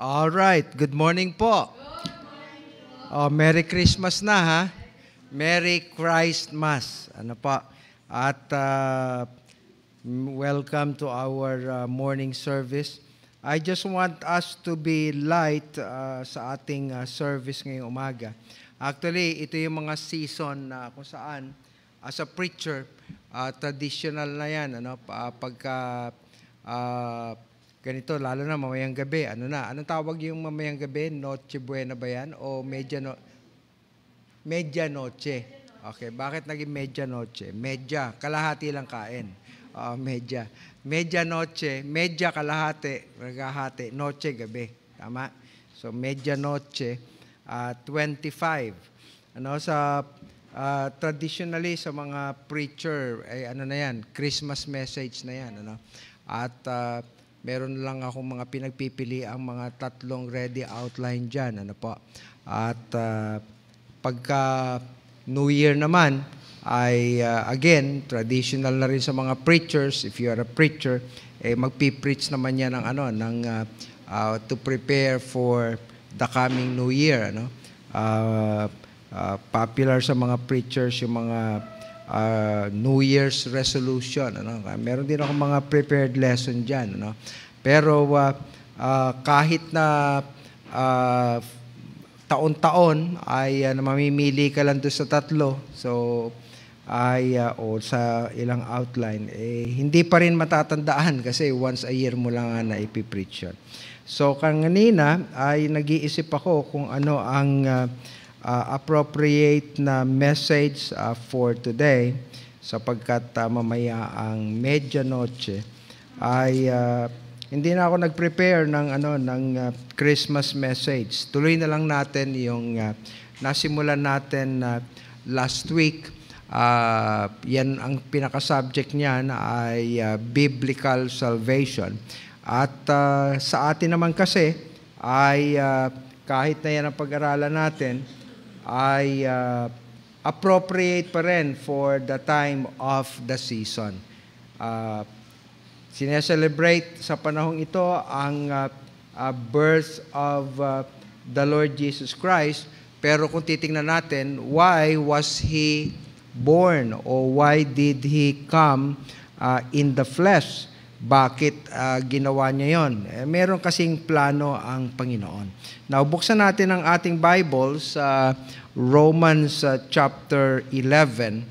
All right, good morning po. Good morning Oh, Merry Christmas na ha. Merry Christmas. Ano pa? At uh, welcome to our uh, morning service. I just want us to be light uh, sa ating uh, service ngayong umaga. Actually, ito yung mga season na uh, kung saan as a preacher, uh, traditional na yan ano pagka uh, ganito, lalo na mamayang gabi, ano na, anong tawag yung mamayang gabi? Noche Buena ba yan? O medya no medya noche. Okay, bakit naging medya noche? Medya, kalahati lang kain. Uh, medya. Medya noche, medya kalahati, nagahati, noche gabi. Tama? So, medya noche, uh, ah, 25. Ano, sa uh, traditionally sa mga preacher, ay ano na yan, Christmas message na yan. Ano? At uh, meron lang akong mga pinagpipili ang mga tatlong ready outline dyan. Ano po? At uh, pagka New Year naman, ay uh, again, traditional na rin sa mga preachers, if you are a preacher, eh, magpipreach naman yan ng ano, ng uh, uh, to prepare for the coming New Year. Ano? Uh, uh, popular sa mga preachers yung mga uh, New Year's resolution. Ano? Meron din ako mga prepared lesson dyan. Ano? Pero uh, uh, kahit na uh, taon-taon ay uh, mamimili ka lang doon sa tatlo. So, ay uh, o sa ilang outline, eh, hindi pa rin matatandaan kasi once a year mo lang nga na ipipreach yun. So, kanina ay nag-iisip ako kung ano ang uh, uh, appropriate na message uh, for today sapagkat uh, mamaya ang medianoche ay uh, hindi na ako nag-prepare ng ano ng uh, Christmas message. Tuloy na lang natin yung uh, nasimulan natin uh, last week. Uh, yan ang pinaka-subject niyan ay uh, biblical salvation. At uh, sa atin naman kasi ay uh, kahit na yan ang pag-aralan natin, ay uh, appropriate pa rin for the time of the season. Uh, sineselebrate sa panahong ito ang uh, uh, birth of uh, the Lord Jesus Christ, pero kung titingnan natin, why was He born or why did He come uh, in the flesh? bakit uh, ginawa niya yon. Eh, meron kasing plano ang Panginoon. Now, buksan natin ang ating Bible sa Romans uh, chapter 11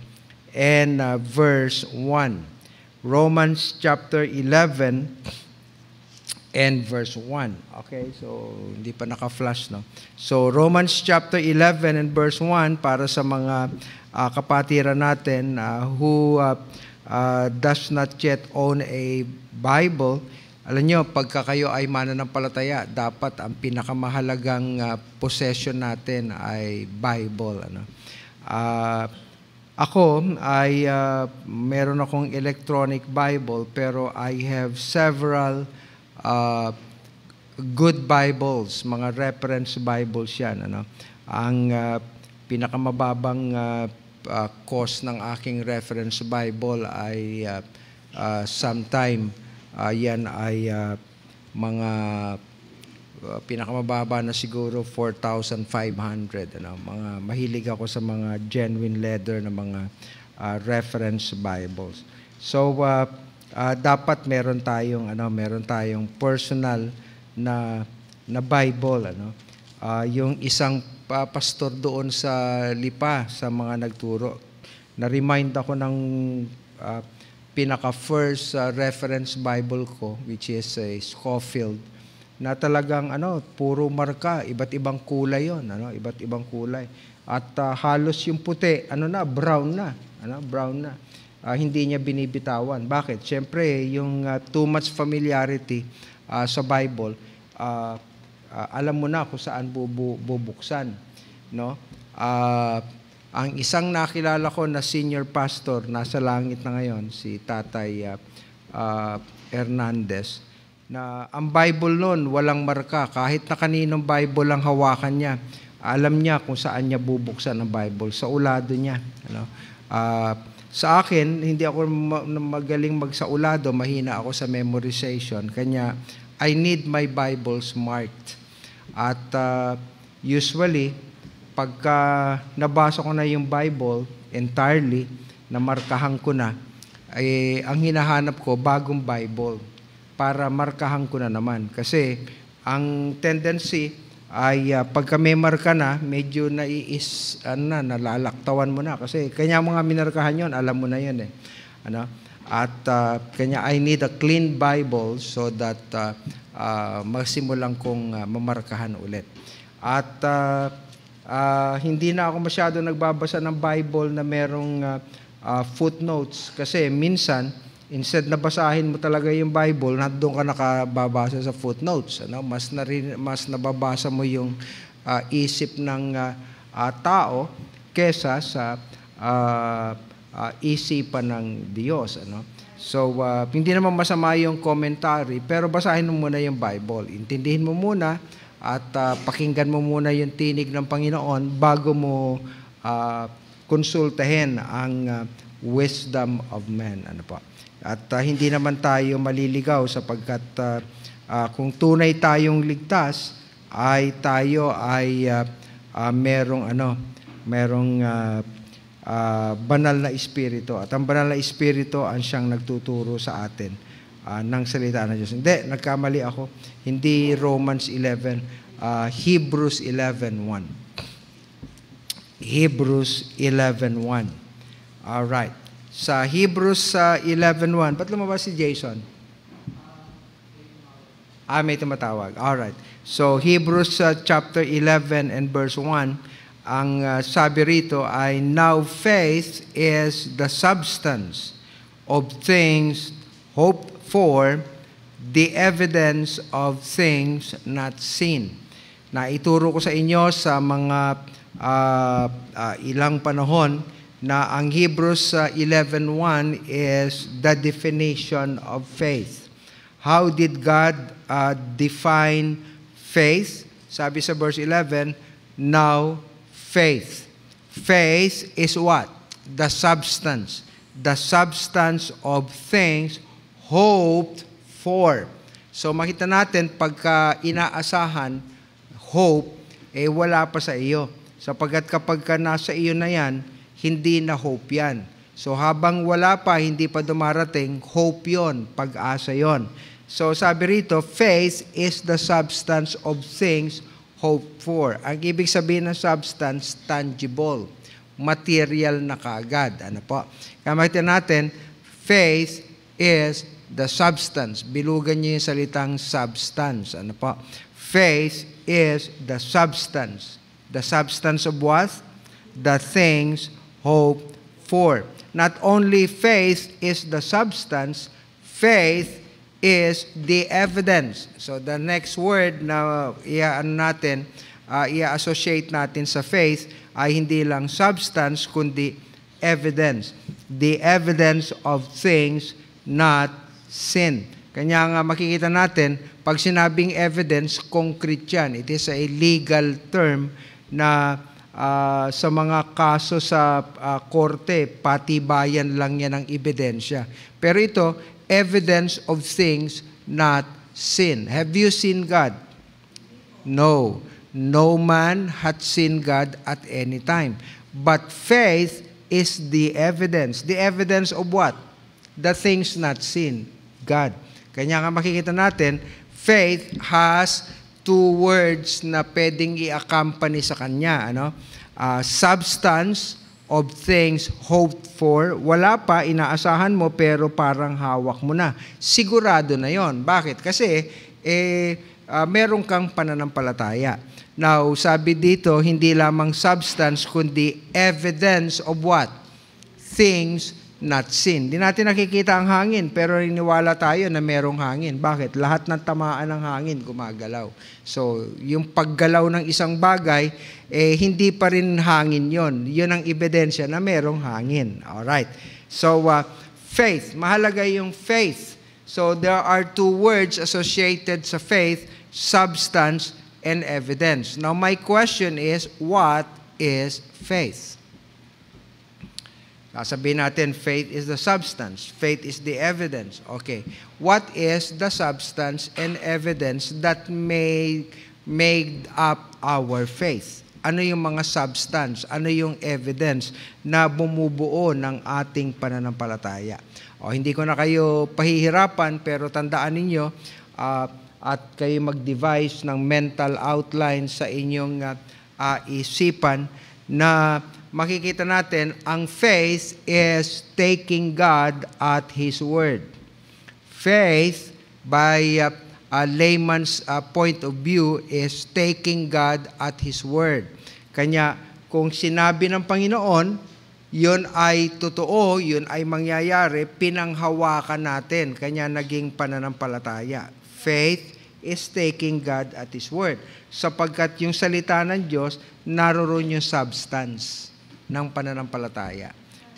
and uh, verse 1. Romans chapter 11 and verse 1. Okay, so hindi pa naka-flash, no? So, Romans chapter 11 and verse 1 para sa mga uh, kapatiran natin uh, who... Uh, uh, does not yet own a Bible, alam nyo, pagka kayo ay mananampalataya, dapat ang pinakamahalagang uh, possession natin ay Bible. Ano? Uh, ako ay uh, meron akong electronic Bible pero I have several uh, good Bibles, mga reference Bibles yan. Ano? Ang uh, pinakamababang uh, uh, ah, cost ng aking reference Bible ay uh, uh, sometime uh, yan ay uh, mga uh, pinakamababa na siguro 4,500 ano mga mahilig ako sa mga genuine leather na mga uh, reference Bibles so uh, uh, dapat meron tayong ano meron tayong personal na na Bible ano uh, yung isang pastor doon sa Lipa sa mga nagturo. Na-remind ako ng uh, pinaka-first uh, reference Bible ko, which is uh, Schofield, na talagang ano, puro marka, iba't ibang kulay yon, ano, iba't ibang kulay. At uh, halos yung puti, ano na, brown na, ano, brown na. Uh, hindi niya binibitawan. Bakit? Siyempre, yung uh, too much familiarity uh, sa Bible, uh, uh, alam mo na kung saan bubu- bubuksan, no? Uh, ang isang nakilala ko na senior pastor, nasa langit na ngayon, si Tatay uh, uh, Hernandez, na ang Bible noon walang marka. Kahit na kaninong Bible ang hawakan niya, alam niya kung saan niya bubuksan ang Bible. Sa ulado niya. Ano? Uh, sa akin, hindi ako magaling magsaulado, mahina ako sa memorization. Kanya, I need my Bibles marked at uh, usually, pagka nabasa ko na yung Bible entirely, na markahan ko na, eh, ang hinahanap ko, bagong Bible para markahan ko na naman. Kasi ang tendency ay uh, pagka may marka na, medyo naiis, ano na, nalalaktawan mo na. Kasi kanya mga minarkahan yon alam mo na yun eh. Ano? At uh, kanya, I need a clean Bible so that uh, uh, ah, masimulan kong uh, mamarkahan ulit. At uh, uh, hindi na ako masyado nagbabasa ng Bible na merong uh, uh, footnotes kasi minsan instead na basahin mo talaga yung Bible, not doon ka nakababasa sa footnotes. Ano? Mas, narin, mas nababasa mo yung uh, isip ng uh, uh, tao kesa sa uh, uh, isipan ng Diyos. Ano? So, uh, hindi naman masama yung commentary, pero basahin mo muna yung Bible. Intindihin mo muna at uh, pakinggan mo muna yung tinig ng Panginoon bago mo uh, konsultahin ang uh, wisdom of men. Ano po? At uh, hindi naman tayo maliligaw sapagkat uh, uh, kung tunay tayong ligtas, ay tayo ay uh, uh, merong ano, merong uh, uh, banal na espiritu. At ang banal na espiritu ang siyang nagtuturo sa atin uh, ng salita ng Diyos. Hindi, nagkamali ako. Hindi Romans 11, uh, ah, Hebrews 11.1. Hebrews 11.1. All right. Sa Hebrews uh, 11.1, ba't lumabas si Jason? Ah, may tumatawag. All right. So Hebrews uh, chapter 11 and verse 1 ang uh, sabi rito ay, Now faith is the substance of things hoped for, the evidence of things not seen. Na ituro ko sa inyo sa mga uh, uh, ilang panahon na ang Hebrews 11.1 is the definition of faith. How did God uh, define faith? Sabi sa verse 11, Now faith. Faith is what? The substance. The substance of things hoped for. So makita natin pagka inaasahan, hope, eh wala pa sa iyo. Sapagkat kapag ka nasa iyo na yan, hindi na hope yan. So habang wala pa, hindi pa dumarating, hope yon, pag-asa yon. So sabi rito, faith is the substance of things hope for. Ang ibig sabihin ng substance, tangible, material na kaagad. Ano po? Kamatin natin, faith is the substance. Bilugan niyo yung salitang substance. Ano po? Faith is the substance. The substance of what? The things hoped for. Not only faith is the substance, faith is the evidence. So the next word na iaano natin, uh, ah, ia-associate natin sa faith ay hindi lang substance kundi evidence. The evidence of things not sin. Kanya nga makikita natin, pag sinabing evidence, concrete yan. It is a legal term na uh, sa mga kaso sa uh, korte, bayan lang yan ang ebidensya. Pero ito, evidence of things not seen. Have you seen God? No. No man hath seen God at any time. But faith is the evidence. The evidence of what? The things not seen. God. Kanya nga makikita natin, faith has two words na pwedeng i-accompany sa kanya. Ano? Uh, substance of things hoped for. Wala pa, inaasahan mo, pero parang hawak mo na. Sigurado na yon. Bakit? Kasi, eh, uh, meron kang pananampalataya. Now, sabi dito, hindi lamang substance, kundi evidence of what? Things not sin. Di natin nakikita ang hangin, pero riniwala tayo na merong hangin. Bakit? Lahat ng tamaan ng hangin gumagalaw. So, yung paggalaw ng isang bagay, eh, hindi pa rin hangin yon. Yun ang ebidensya na merong hangin. Alright. So, uh, faith. Mahalaga yung faith. So, there are two words associated sa faith, substance and evidence. Now, my question is, what is faith? Sabihin natin, faith is the substance. Faith is the evidence. Okay. What is the substance and evidence that made, made up our faith? Ano yung mga substance? Ano yung evidence na bumubuo ng ating pananampalataya? O, hindi ko na kayo pahihirapan, pero tandaan ninyo, uh, at kayo mag device ng mental outline sa inyong uh, uh, isipan na makikita natin, ang faith is taking God at His Word. Faith, by uh, a layman's uh, point of view, is taking God at His Word. Kanya, kung sinabi ng Panginoon, yun ay totoo, yun ay mangyayari, pinanghawakan natin. Kanya naging pananampalataya. Faith is taking God at His Word. Sapagkat yung salita ng Diyos, naroroon yung substance ng pananampalataya.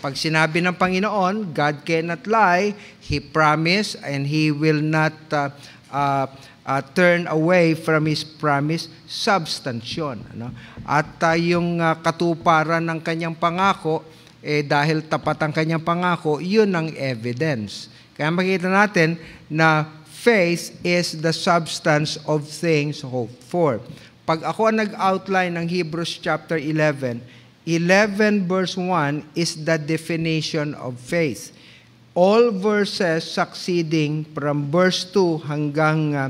Pag sinabi ng Panginoon, God cannot lie, He promised and He will not uh, uh, uh, turn away from His promise, substansyon. Ano? At uh, yung uh, katuparan ng kanyang pangako, eh, dahil tapat ang kanyang pangako, yun ang evidence. Kaya makita natin na faith is the substance of things hoped for. Pag ako ang nag-outline ng Hebrews chapter 11, 11 verse 1 is the definition of faith. All verses succeeding from verse 2 hanggang uh,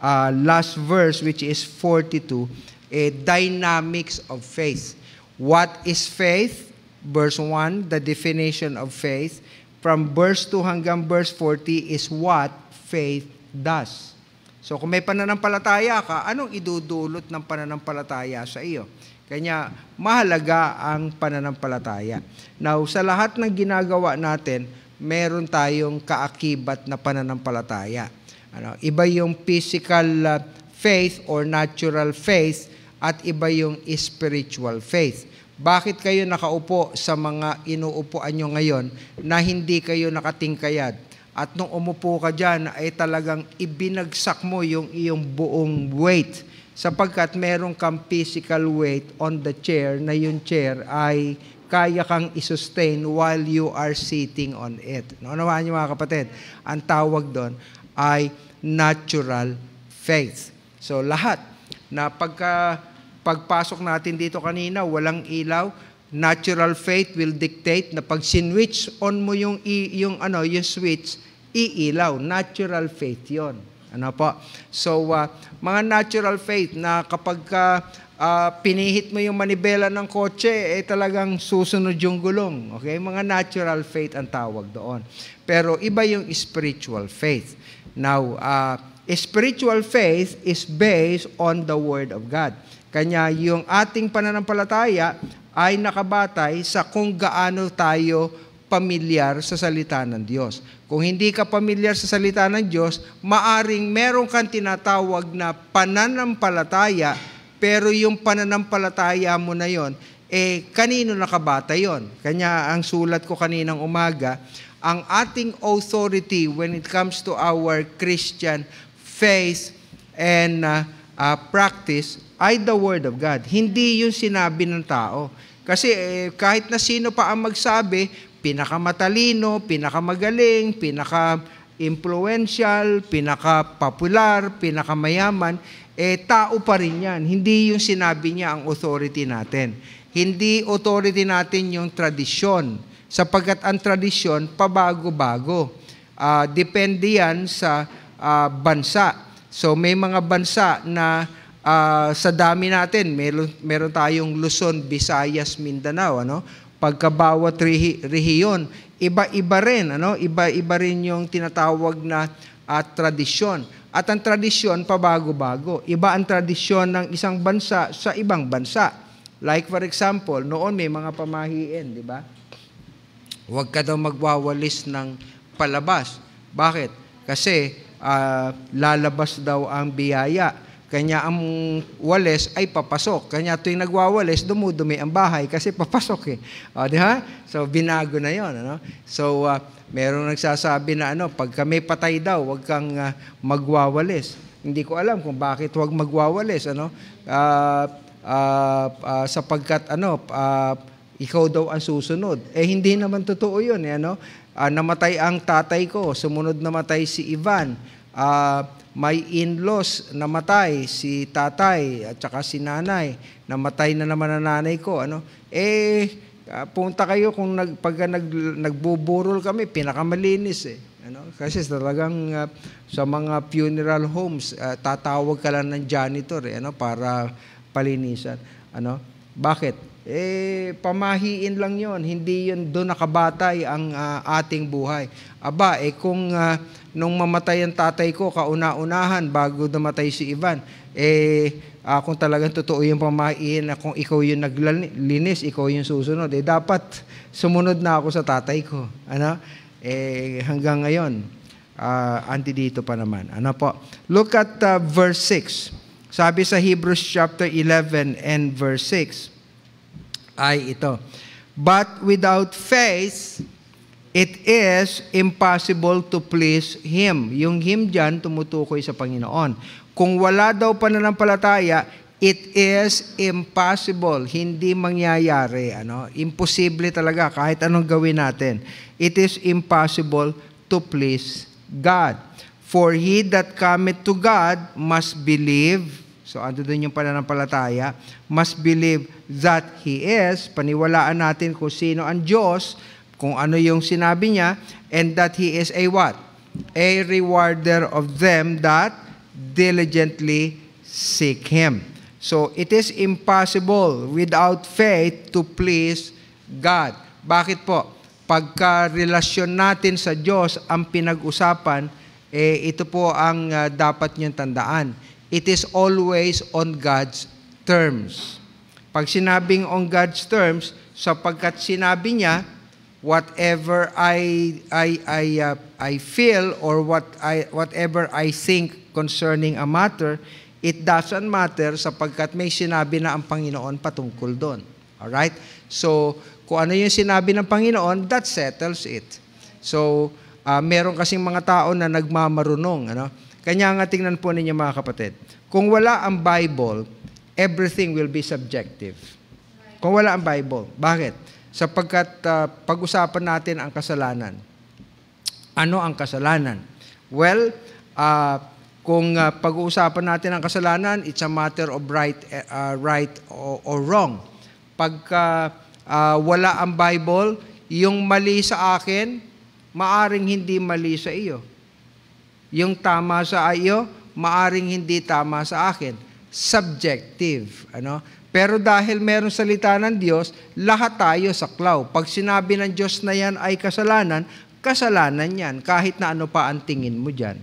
uh, last verse which is 42, a dynamics of faith. What is faith? Verse 1, the definition of faith. From verse 2 hanggang verse 40 is what faith does. So kung may pananampalataya ka, anong idudulot ng pananampalataya sa iyo? Kanya mahalaga ang pananampalataya. Now, sa lahat ng ginagawa natin, meron tayong kaakibat na pananampalataya. Ano, iba yung physical uh, faith or natural faith at iba yung spiritual faith. Bakit kayo nakaupo sa mga inuupuan nyo ngayon na hindi kayo nakatingkayad? At nung umupo ka dyan ay talagang ibinagsak mo yung iyong buong weight sapagkat meron kang physical weight on the chair na yung chair ay kaya kang isustain while you are sitting on it. Ano, Naunawaan niyo mga kapatid, ang tawag doon ay natural faith. So lahat na pagka pagpasok natin dito kanina, walang ilaw, natural faith will dictate na pag sinwitch on mo yung yung ano, yung switch, iilaw. Natural faith 'yon. Ano po? So, uh, mga natural faith na kapag uh, uh, pinihit mo yung manibela ng kotse, eh talagang susunod yung gulong. Okay? Mga natural faith ang tawag doon. Pero iba yung spiritual faith. Now, uh, spiritual faith is based on the Word of God. Kanya yung ating pananampalataya ay nakabatay sa kung gaano tayo pamilyar sa salita ng Diyos. Kung hindi ka pamilyar sa salita ng Diyos, maaring meron kang tinatawag na pananampalataya, pero yung pananampalataya mo na yon, eh kanino nakabata yon? Kanya ang sulat ko kaninang umaga, ang ating authority when it comes to our Christian faith and uh, uh, practice ay the Word of God. Hindi yung sinabi ng tao. Kasi eh, kahit na sino pa ang magsabi, pinakamatalino, pinakamagaling, pinaka influential, pinaka-popular, pinakamayaman, eh tao pa rin yan. Hindi yung sinabi niya ang authority natin. Hindi authority natin yung tradisyon. Sapagkat ang tradisyon, pabago-bago. Uh, depende yan sa uh, bansa. So may mga bansa na uh, sa dami natin, meron, meron tayong Luzon, Visayas, Mindanao, ano? pagkabawat bawat rehiyon, iba-iba rin, ano? Iba-iba rin yung tinatawag na uh, tradisyon. At ang tradisyon pabago-bago. Iba ang tradisyon ng isang bansa sa ibang bansa. Like for example, noon may mga pamahiin, di ba? Huwag ka daw magwawalis ng palabas. Bakit? Kasi uh, lalabas daw ang biyaya kanya ang wales ay papasok. Kanya tuwing nagwawales, dumudumi ang bahay kasi papasok eh. O, di ba? So, binago na yon ano? So, uh, merong nagsasabi na ano, pag kami patay daw, wag kang uh, magwawales. Hindi ko alam kung bakit wag magwawales, ano? Uh, uh, uh, sapagkat ano, uh, ikaw daw ang susunod. Eh, hindi naman totoo yun, eh, ano? Uh, namatay ang tatay ko, sumunod namatay si Ivan. Uh, may in-laws namatay si tatay at saka si nanay namatay na naman ang nanay ko ano eh ah, punta kayo kung nag, pagka nag, nagbuburol kami pinakamalinis eh ano kasi talagang uh, sa mga funeral homes uh, tatawag ka lang ng janitor eh, ano para palinisan ano bakit eh pamahiin lang yon hindi yon doon nakabatay eh, ang uh, ating buhay aba eh kung uh, nung mamatay ang tatay ko, kauna-unahan bago namatay si Ivan, eh, ah, kung talagang totoo yung pamahiin na kung ikaw yung naglinis, ikaw yung susunod, eh, dapat sumunod na ako sa tatay ko. Ano? Eh, hanggang ngayon, uh, ah, anti dito pa naman. Ano po? Look at uh, verse 6. Sabi sa Hebrews chapter 11 and verse 6, ay ito, But without faith, It is impossible to please Him. Yung Him dyan, tumutukoy sa Panginoon. Kung wala daw pananampalataya, it is impossible. Hindi mangyayari. Ano? Imposible talaga kahit anong gawin natin. It is impossible to please God. For he that cometh to God must believe, so ando doon yung pananampalataya, must believe that He is, paniwalaan natin kung sino ang Diyos, kung ano yung sinabi niya, and that he is a what? A rewarder of them that diligently seek Him. So, it is impossible without faith to please God. Bakit po? Pagka-relasyon natin sa Diyos ang pinag-usapan, eh, ito po ang uh, dapat niyong tandaan. It is always on God's terms. Pag sinabing on God's terms, sapagkat sinabi niya, whatever I, I, I, uh, I feel or what I, whatever I think concerning a matter, it doesn't matter sapagkat may sinabi na ang Panginoon patungkol doon. All right? So, kung ano yung sinabi ng Panginoon, that settles it. So, uh, meron kasing mga tao na nagmamarunong. Ano? Kanya nga tingnan po ninyo mga kapatid. Kung wala ang Bible, everything will be subjective. Kung wala ang Bible. Bakit? sapagkat uh, pag-usapan natin ang kasalanan. Ano ang kasalanan? Well, uh, kung uh, pag-uusapan natin ang kasalanan, it's a matter of right, uh, right or, or wrong. Pagka uh, wala ang Bible, yung mali sa akin, maaring hindi mali sa iyo. Yung tama sa iyo, maaring hindi tama sa akin. Subjective. Ano? Pero dahil merong salita ng Diyos, lahat tayo saklaw. Pag sinabi ng Diyos na yan ay kasalanan, kasalanan yan kahit na ano pa ang tingin mo dyan.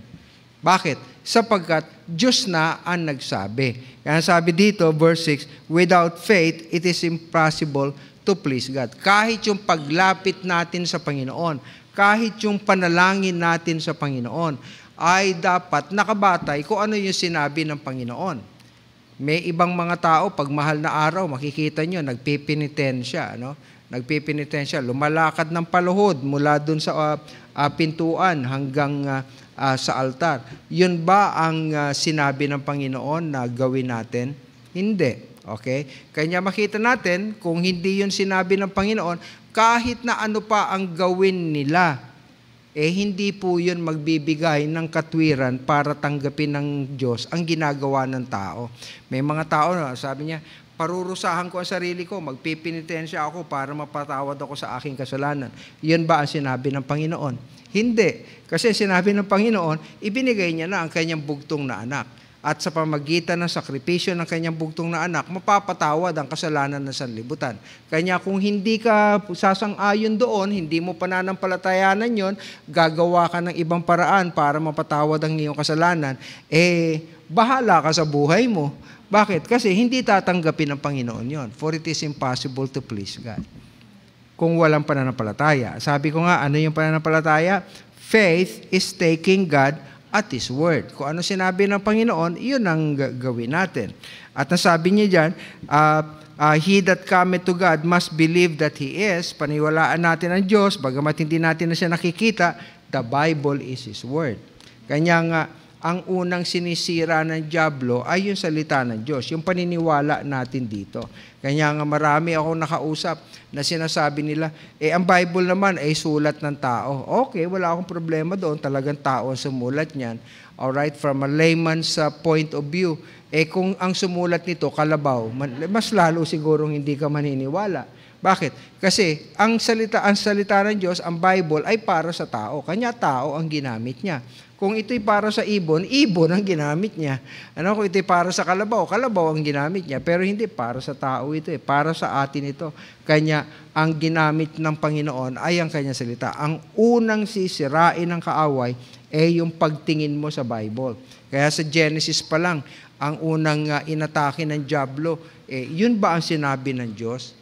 Bakit? Sapagkat Diyos na ang nagsabi. Kaya sabi dito, verse 6, Without faith, it is impossible to please God. Kahit yung paglapit natin sa Panginoon, kahit yung panalangin natin sa Panginoon, ay dapat nakabatay kung ano yung sinabi ng Panginoon. May ibang mga tao, pag mahal na araw, makikita nyo, nagpipinitensya. No? Nagpipinitensya, lumalakad ng paluhod mula dun sa uh, uh, pintuan hanggang uh, uh, sa altar. Yun ba ang uh, sinabi ng Panginoon na gawin natin? Hindi. Okay? Kanya makita natin, kung hindi yun sinabi ng Panginoon, kahit na ano pa ang gawin nila, eh hindi po yun magbibigay ng katwiran para tanggapin ng Diyos ang ginagawa ng tao. May mga tao na sabi niya, parurusahan ko ang sarili ko, magpipinitensya ako para mapatawad ako sa aking kasalanan. Yun ba ang sinabi ng Panginoon? Hindi. Kasi sinabi ng Panginoon, ibinigay niya na ang kanyang bugtong na anak at sa pamagitan ng sakripisyo ng kanyang bugtong na anak, mapapatawad ang kasalanan ng sanlibutan. Kanya kung hindi ka sasang-ayon doon, hindi mo pananampalatayanan yon, gagawa ka ng ibang paraan para mapatawad ang iyong kasalanan, eh, bahala ka sa buhay mo. Bakit? Kasi hindi tatanggapin ng Panginoon yon. For it is impossible to please God. Kung walang pananampalataya. Sabi ko nga, ano yung pananampalataya? Faith is taking God at His Word. Kung ano sinabi ng Panginoon, iyon ang gawin natin. At nasabi niya dyan, uh, uh, He that cometh to God must believe that He is. Paniwalaan natin ang Diyos, bagamat hindi natin na siya nakikita, the Bible is His Word. Kanyang uh, ang unang sinisira ng Diablo ay yung salita ng Diyos, yung paniniwala natin dito. Kanya nga marami ako nakausap na sinasabi nila, eh ang Bible naman ay sulat ng tao. Okay, wala akong problema doon, talagang tao ang sumulat niyan. Alright, from a layman's uh, point of view, eh kung ang sumulat nito kalabaw, mas lalo sigurong hindi ka maniniwala. Bakit? Kasi ang salita, ang salita ng Diyos, ang Bible ay para sa tao. Kanya tao ang ginamit niya. Kung ito'y para sa ibon, ibon ang ginamit niya. Ano, kung ito'y para sa kalabaw, kalabaw ang ginamit niya. Pero hindi, para sa tao ito eh. Para sa atin ito. Kanya, ang ginamit ng Panginoon ay ang kanya salita. Ang unang sisirain ng kaaway ay eh, yung pagtingin mo sa Bible. Kaya sa Genesis pa lang, ang unang uh, inatake ng Diablo, eh, yun ba ang sinabi ng Diyos?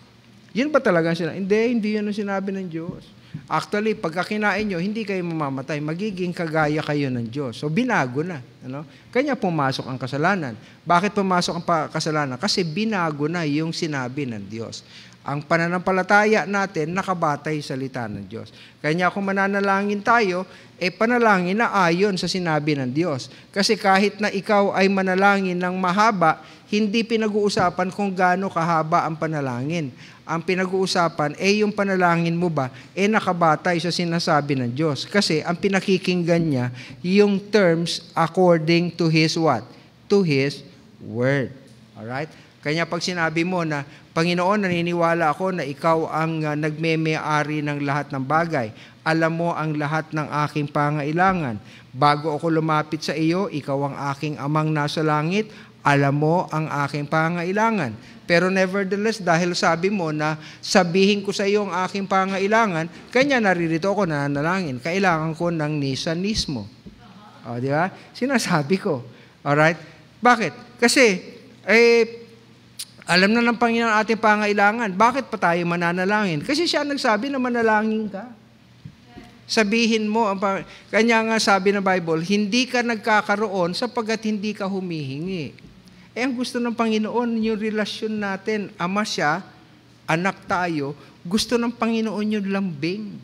Yun ba talaga ang sinabi? Hindi, hindi yun ang sinabi ng Diyos. Actually, pagka kinain nyo, hindi kayo mamamatay. Magiging kagaya kayo ng Diyos. So, binago na. Ano? Kanya pumasok ang kasalanan. Bakit pumasok ang kasalanan? Kasi binago na yung sinabi ng Diyos. Ang pananampalataya natin, nakabatay sa salita ng Diyos. Kanya kung mananalangin tayo, eh panalangin na ayon sa sinabi ng Diyos. Kasi kahit na ikaw ay manalangin ng mahaba, hindi pinag-uusapan kung gaano kahaba ang panalangin ang pinag-uusapan, eh yung panalangin mo ba, eh nakabatay sa sinasabi ng Diyos. Kasi ang pinakikinggan niya, yung terms according to His what? To His Word. Alright? Kanya pag sinabi mo na, Panginoon, naniniwala ako na ikaw ang uh, ah, nagmeme-ari ng lahat ng bagay. Alam mo ang lahat ng aking pangailangan. Bago ako lumapit sa iyo, ikaw ang aking amang nasa langit, alam mo ang aking pangailangan. Pero nevertheless, dahil sabi mo na sabihin ko sa iyo ang aking pangailangan, kanya naririto ako na nananalangin. Kailangan ko ng nisan nismo. O, di ba? Sinasabi ko. Alright? Bakit? Kasi, eh, alam na ng Panginoon ang ating pangailangan. Bakit pa tayo mananalangin? Kasi siya nagsabi na manalangin ka. Sabihin mo, ang pang- kanya nga sabi ng Bible, hindi ka nagkakaroon sapagat hindi ka humihingi. Eh ang gusto ng Panginoon, yung relasyon natin, ama siya, anak tayo, gusto ng Panginoon yung lambing.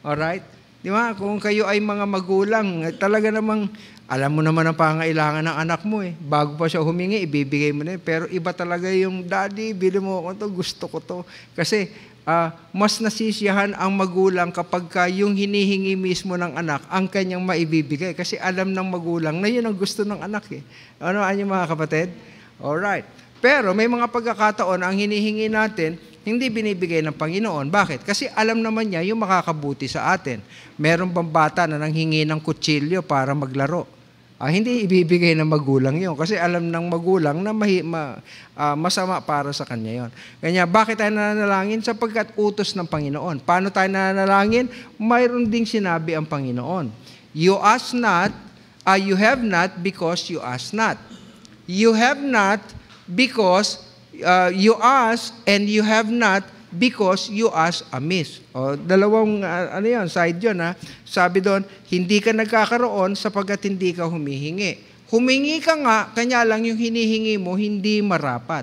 Alright? Di ba? Kung kayo ay mga magulang, talaga namang, alam mo naman ang pangailangan ng anak mo eh. Bago pa siya humingi, ibibigay mo na eh. Pero iba talaga yung, Daddy, bili mo ako to, gusto ko to. Kasi uh, mas nasisiyahan ang magulang kapag ka yung hinihingi mismo ng anak ang kanyang maibibigay. Kasi alam ng magulang na yun ang gusto ng anak. Eh. Ano ano mga kapatid? Alright. Pero may mga pagkakataon ang hinihingi natin hindi binibigay ng Panginoon. Bakit? Kasi alam naman niya yung makakabuti sa atin. Meron bang bata na nanghingi ng kutsilyo para maglaro? Ah, hindi ibibigay ng magulang yon kasi alam ng magulang na mahi, ma, ah, masama para sa kanya yon. Kanya, bakit tayo nananalangin? Sapagkat utos ng Panginoon. Paano tayo nananalangin? Mayroon ding sinabi ang Panginoon. You ask not, uh, you have not because you ask not. You have not because uh, you ask and you have not because you ask amiss. O, dalawang, uh, ano yan, side yun ha. Ah. Sabi doon, hindi ka nagkakaroon sapagkat hindi ka humihingi. Humingi ka nga, kanya lang yung hinihingi mo, hindi marapat.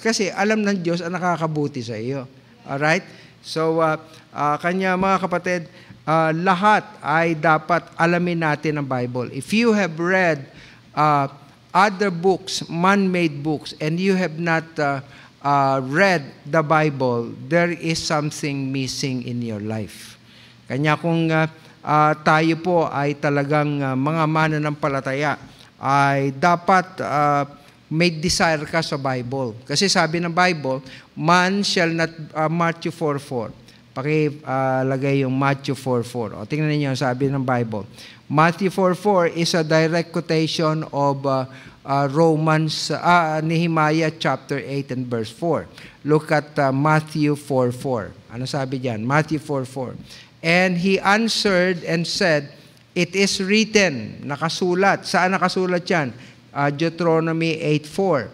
Kasi alam ng Diyos ang nakakabuti sa iyo. Alright? So, uh, uh, kanya mga kapatid, uh, lahat ay dapat alamin natin ang Bible. If you have read uh, other books, man-made books, and you have not uh, uh, read the Bible, there is something missing in your life. Kanya kung uh, uh, tayo po ay talagang uh, mga mananampalataya, ay dapat uh, may desire ka sa Bible. Kasi sabi ng Bible, man shall not, uh, Matthew 4.4. Pakilagay uh, yung Matthew 4.4. O, tingnan niyo sabi ng Bible. Matthew 4.4 is a direct quotation of uh, uh, Romans, uh, Nehemiah chapter 8 and verse 4. Look at uh, Matthew 4.4. Ano sabi diyan? Matthew 4.4. And he answered and said, It is written, nakasulat. Saan nakasulat yan? Uh, Deuteronomy 8.4.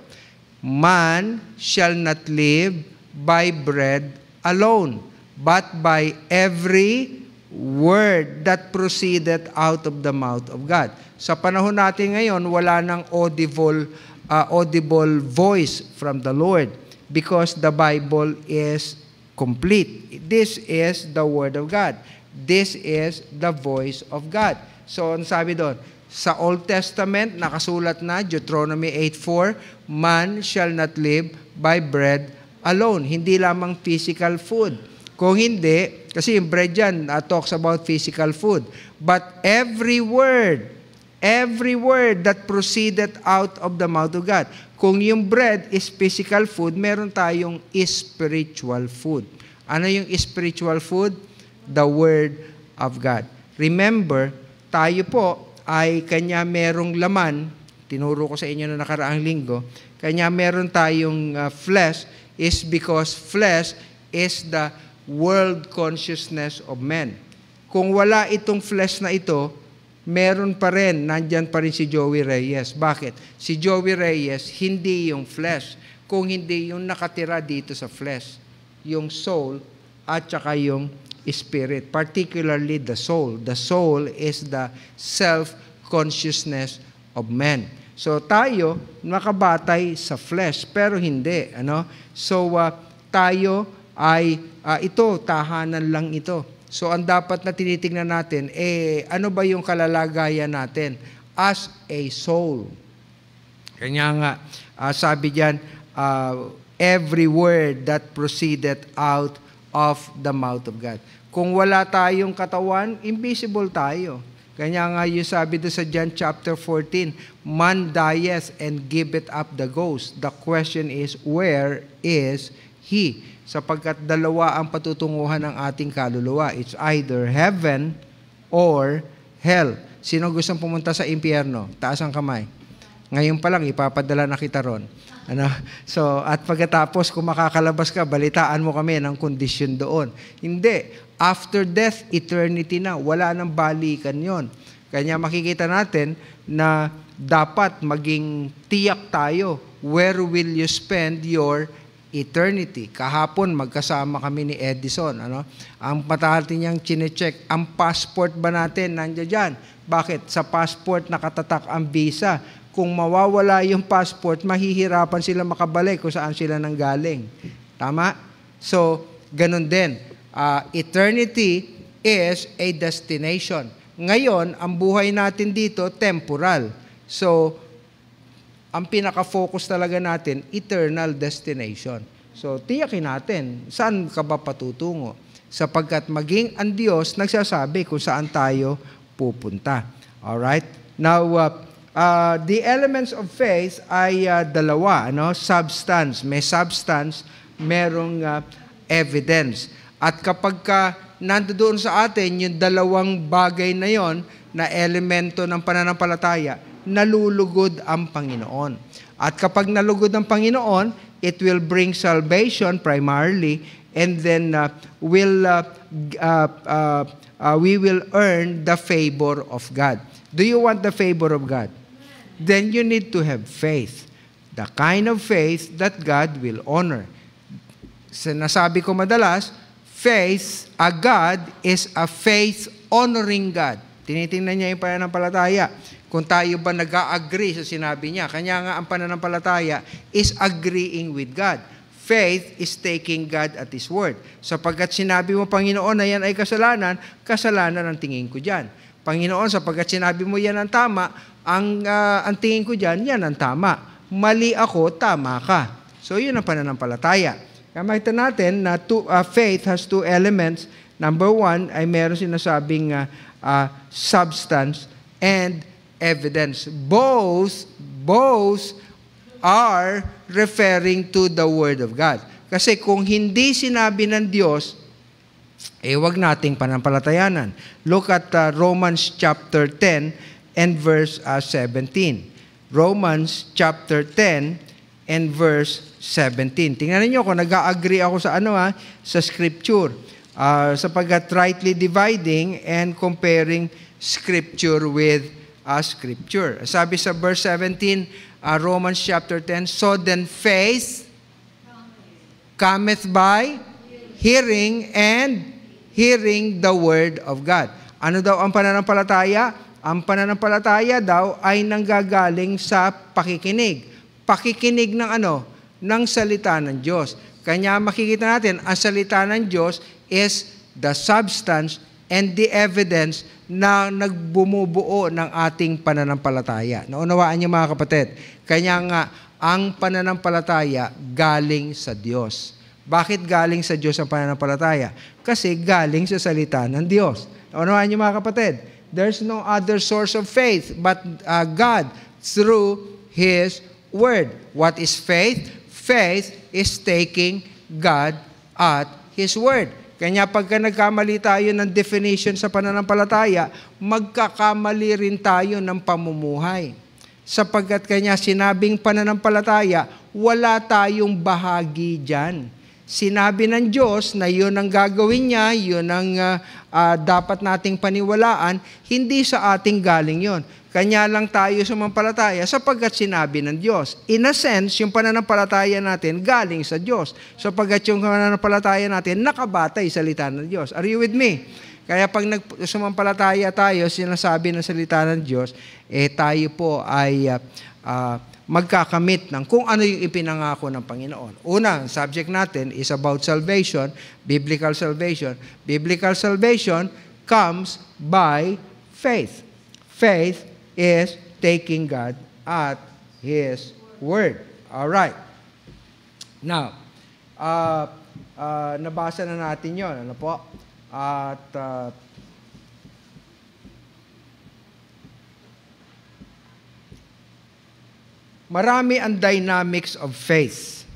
Man shall not live by bread alone, but by every word that proceeded out of the mouth of God. Sa panahon natin ngayon, wala nang audible, uh, audible voice from the Lord because the Bible is complete. This is the Word of God. This is the voice of God. So, ang sabi doon, sa Old Testament, nakasulat na, Deuteronomy 8.4, Man shall not live by bread alone. Hindi lamang physical food. Kung hindi, kasi yung bread yan, uh, talks about physical food. But every word, every word that proceeded out of the mouth of God. Kung yung bread is physical food, meron tayong spiritual food. Ano yung spiritual food? The Word of God. Remember, tayo po ay kanya merong laman, tinuro ko sa inyo na nakaraang linggo, kanya meron tayong uh, flesh is because flesh is the world consciousness of men. Kung wala itong flesh na ito, meron pa rin, nandyan pa rin si Joey Reyes. Bakit? Si Joey Reyes, hindi yung flesh, kung hindi yung nakatira dito sa flesh. Yung soul at saka yung spirit, particularly the soul. The soul is the self-consciousness of man. So tayo, nakabatay sa flesh, pero hindi. Ano? So uh, tayo, ay uh, ito, tahanan lang ito. So ang dapat na tinitingnan natin, eh ano ba yung kalalagayan natin as a soul? Kanya nga, uh, sabi diyan, uh, ah, every word that proceeded out of the mouth of God. Kung wala tayong katawan, invisible tayo. Kanya nga yung sabi doon sa John chapter 14, man dieth and giveth up the ghost. The question is, where is he? sapagkat dalawa ang patutunguhan ng ating kaluluwa. It's either heaven or hell. Sino gustong pumunta sa impyerno? Taas ang kamay. Ngayon pa lang, ipapadala na kita ron. Ano? So, at pagkatapos, kung makakalabas ka, balitaan mo kami ng kondisyon doon. Hindi. After death, eternity na. Wala nang balikan yon. Kanya makikita natin na dapat maging tiyak tayo. Where will you spend your eternity. Kahapon magkasama kami ni Edison. Ano? Ang patahati niyang chinecheck, ang passport ba natin nandiyan dyan? Bakit? Sa passport nakatatak ang visa. Kung mawawala yung passport, mahihirapan sila makabalik kung saan sila nanggaling. Tama? So, ganun din. Uh, eternity is a destination. Ngayon, ang buhay natin dito, temporal. So, ang pinaka-focus talaga natin, eternal destination. So, tiyakin natin, saan ka ba patutungo? Sapagkat maging ang Diyos nagsasabi kung saan tayo pupunta. Alright? Now, uh, uh, the elements of faith ay uh, dalawa, no? substance. May substance, merong uh, evidence. At kapag ka nandoon sa atin yung dalawang bagay na yon na elemento ng pananampalataya, nalulugod ang Panginoon. At kapag nalugod ang Panginoon, it will bring salvation primarily and then uh, will uh, uh, uh, uh, we will earn the favor of God. Do you want the favor of God? Then you need to have faith. The kind of faith that God will honor. Sinasabi ko madalas, faith, a God is a faith honoring God. Tinitingnan niya yung pananampalataya. Kung tayo ba nag-agree sa sinabi niya. Kanya nga ang pananampalataya is agreeing with God. Faith is taking God at His word. Sapagkat sinabi mo, Panginoon, na yan ay kasalanan, kasalanan ang tingin ko dyan. Panginoon, sapagkat sinabi mo yan ang tama, ang, uh, ang tingin ko dyan, yan ang tama. Mali ako, tama ka. So, yun ang pananampalataya. Kaya makita natin na two, uh, faith has two elements. Number one, ay meron sinasabing uh, uh, substance and evidence. Both, both are referring to the Word of God. Kasi kung hindi sinabi ng Diyos, eh wag nating panampalatayanan. Look at uh, Romans chapter 10 and verse uh, 17. Romans chapter 10 and verse 17. Tingnan niyo kung nag-agree ako sa ano ha, sa scripture. Uh, sapagkat rightly dividing and comparing scripture with as Scripture. Sabi sa verse 17, uh, Romans chapter 10, So then faith cometh by hearing and hearing the Word of God. Ano daw ang pananampalataya? Ang pananampalataya daw ay nanggagaling sa pakikinig. Pakikinig ng ano? Ng salita ng Diyos. Kanya makikita natin, ang salita ng Diyos is the substance and the evidence na nagbumubuo ng ating pananampalataya. Naunawaan niyo mga kapatid, kaya nga ang pananampalataya galing sa Diyos. Bakit galing sa Diyos ang pananampalataya? Kasi galing sa salita ng Diyos. Naunawaan niyo mga kapatid, there's no other source of faith but uh, God through His Word. What is faith? Faith is taking God at His Word. Kanya pagka nagkamali tayo ng definition sa pananampalataya, magkakamali rin tayo ng pamumuhay. Sapagkat kanya sinabing pananampalataya, wala tayong bahagi dyan. Sinabi ng Diyos na yun ang gagawin niya, yun ang uh, uh, dapat nating paniwalaan, hindi sa ating galing yun. Kanya lang tayo sumampalataya sapagkat sinabi ng Diyos. In a sense, yung pananampalataya natin galing sa Diyos sapagkat yung pananampalataya natin nakabatay sa salita ng Diyos. Are you with me? Kaya pag nag, sumampalataya tayo, sinasabi ng salita ng Diyos, eh tayo po ay uh, uh, magkakamit ng kung ano yung ipinangako ng Panginoon. Una, subject natin is about salvation, biblical salvation. Biblical salvation comes by faith. Faith is taking God at His word. All right. Now, uh, uh, nabasa na natin yon ano po? At uh, marami ang dynamics of faith.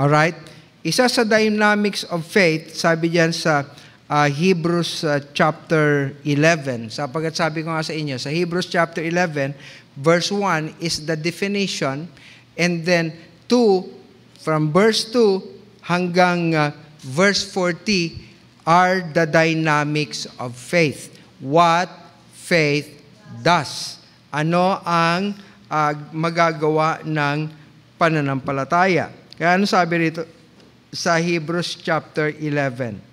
All right? Isa sa dynamics of faith, sabi diyan sa uh, Hebrews uh, chapter 11. Sapagat sabi ko nga sa inyo, sa Hebrews chapter 11, verse 1 is the definition and then 2 from verse 2 hanggang uh, verse 40 are the dynamics of faith. What faith does. Ano ang uh, magagawa ng pananampalataya? Kaya ano sabi rito sa Hebrews chapter 11?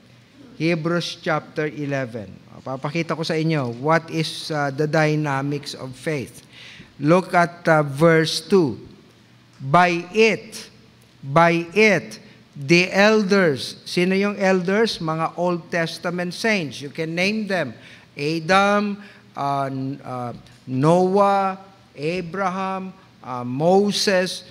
Hebrews chapter 11. Papakita ko sa inyo what is uh, the dynamics of faith. Look at uh, verse 2. By it, by it, the elders. Sino yung elders? Mga Old Testament saints. You can name them. Adam, uh, uh, Noah, Abraham, uh, Moses,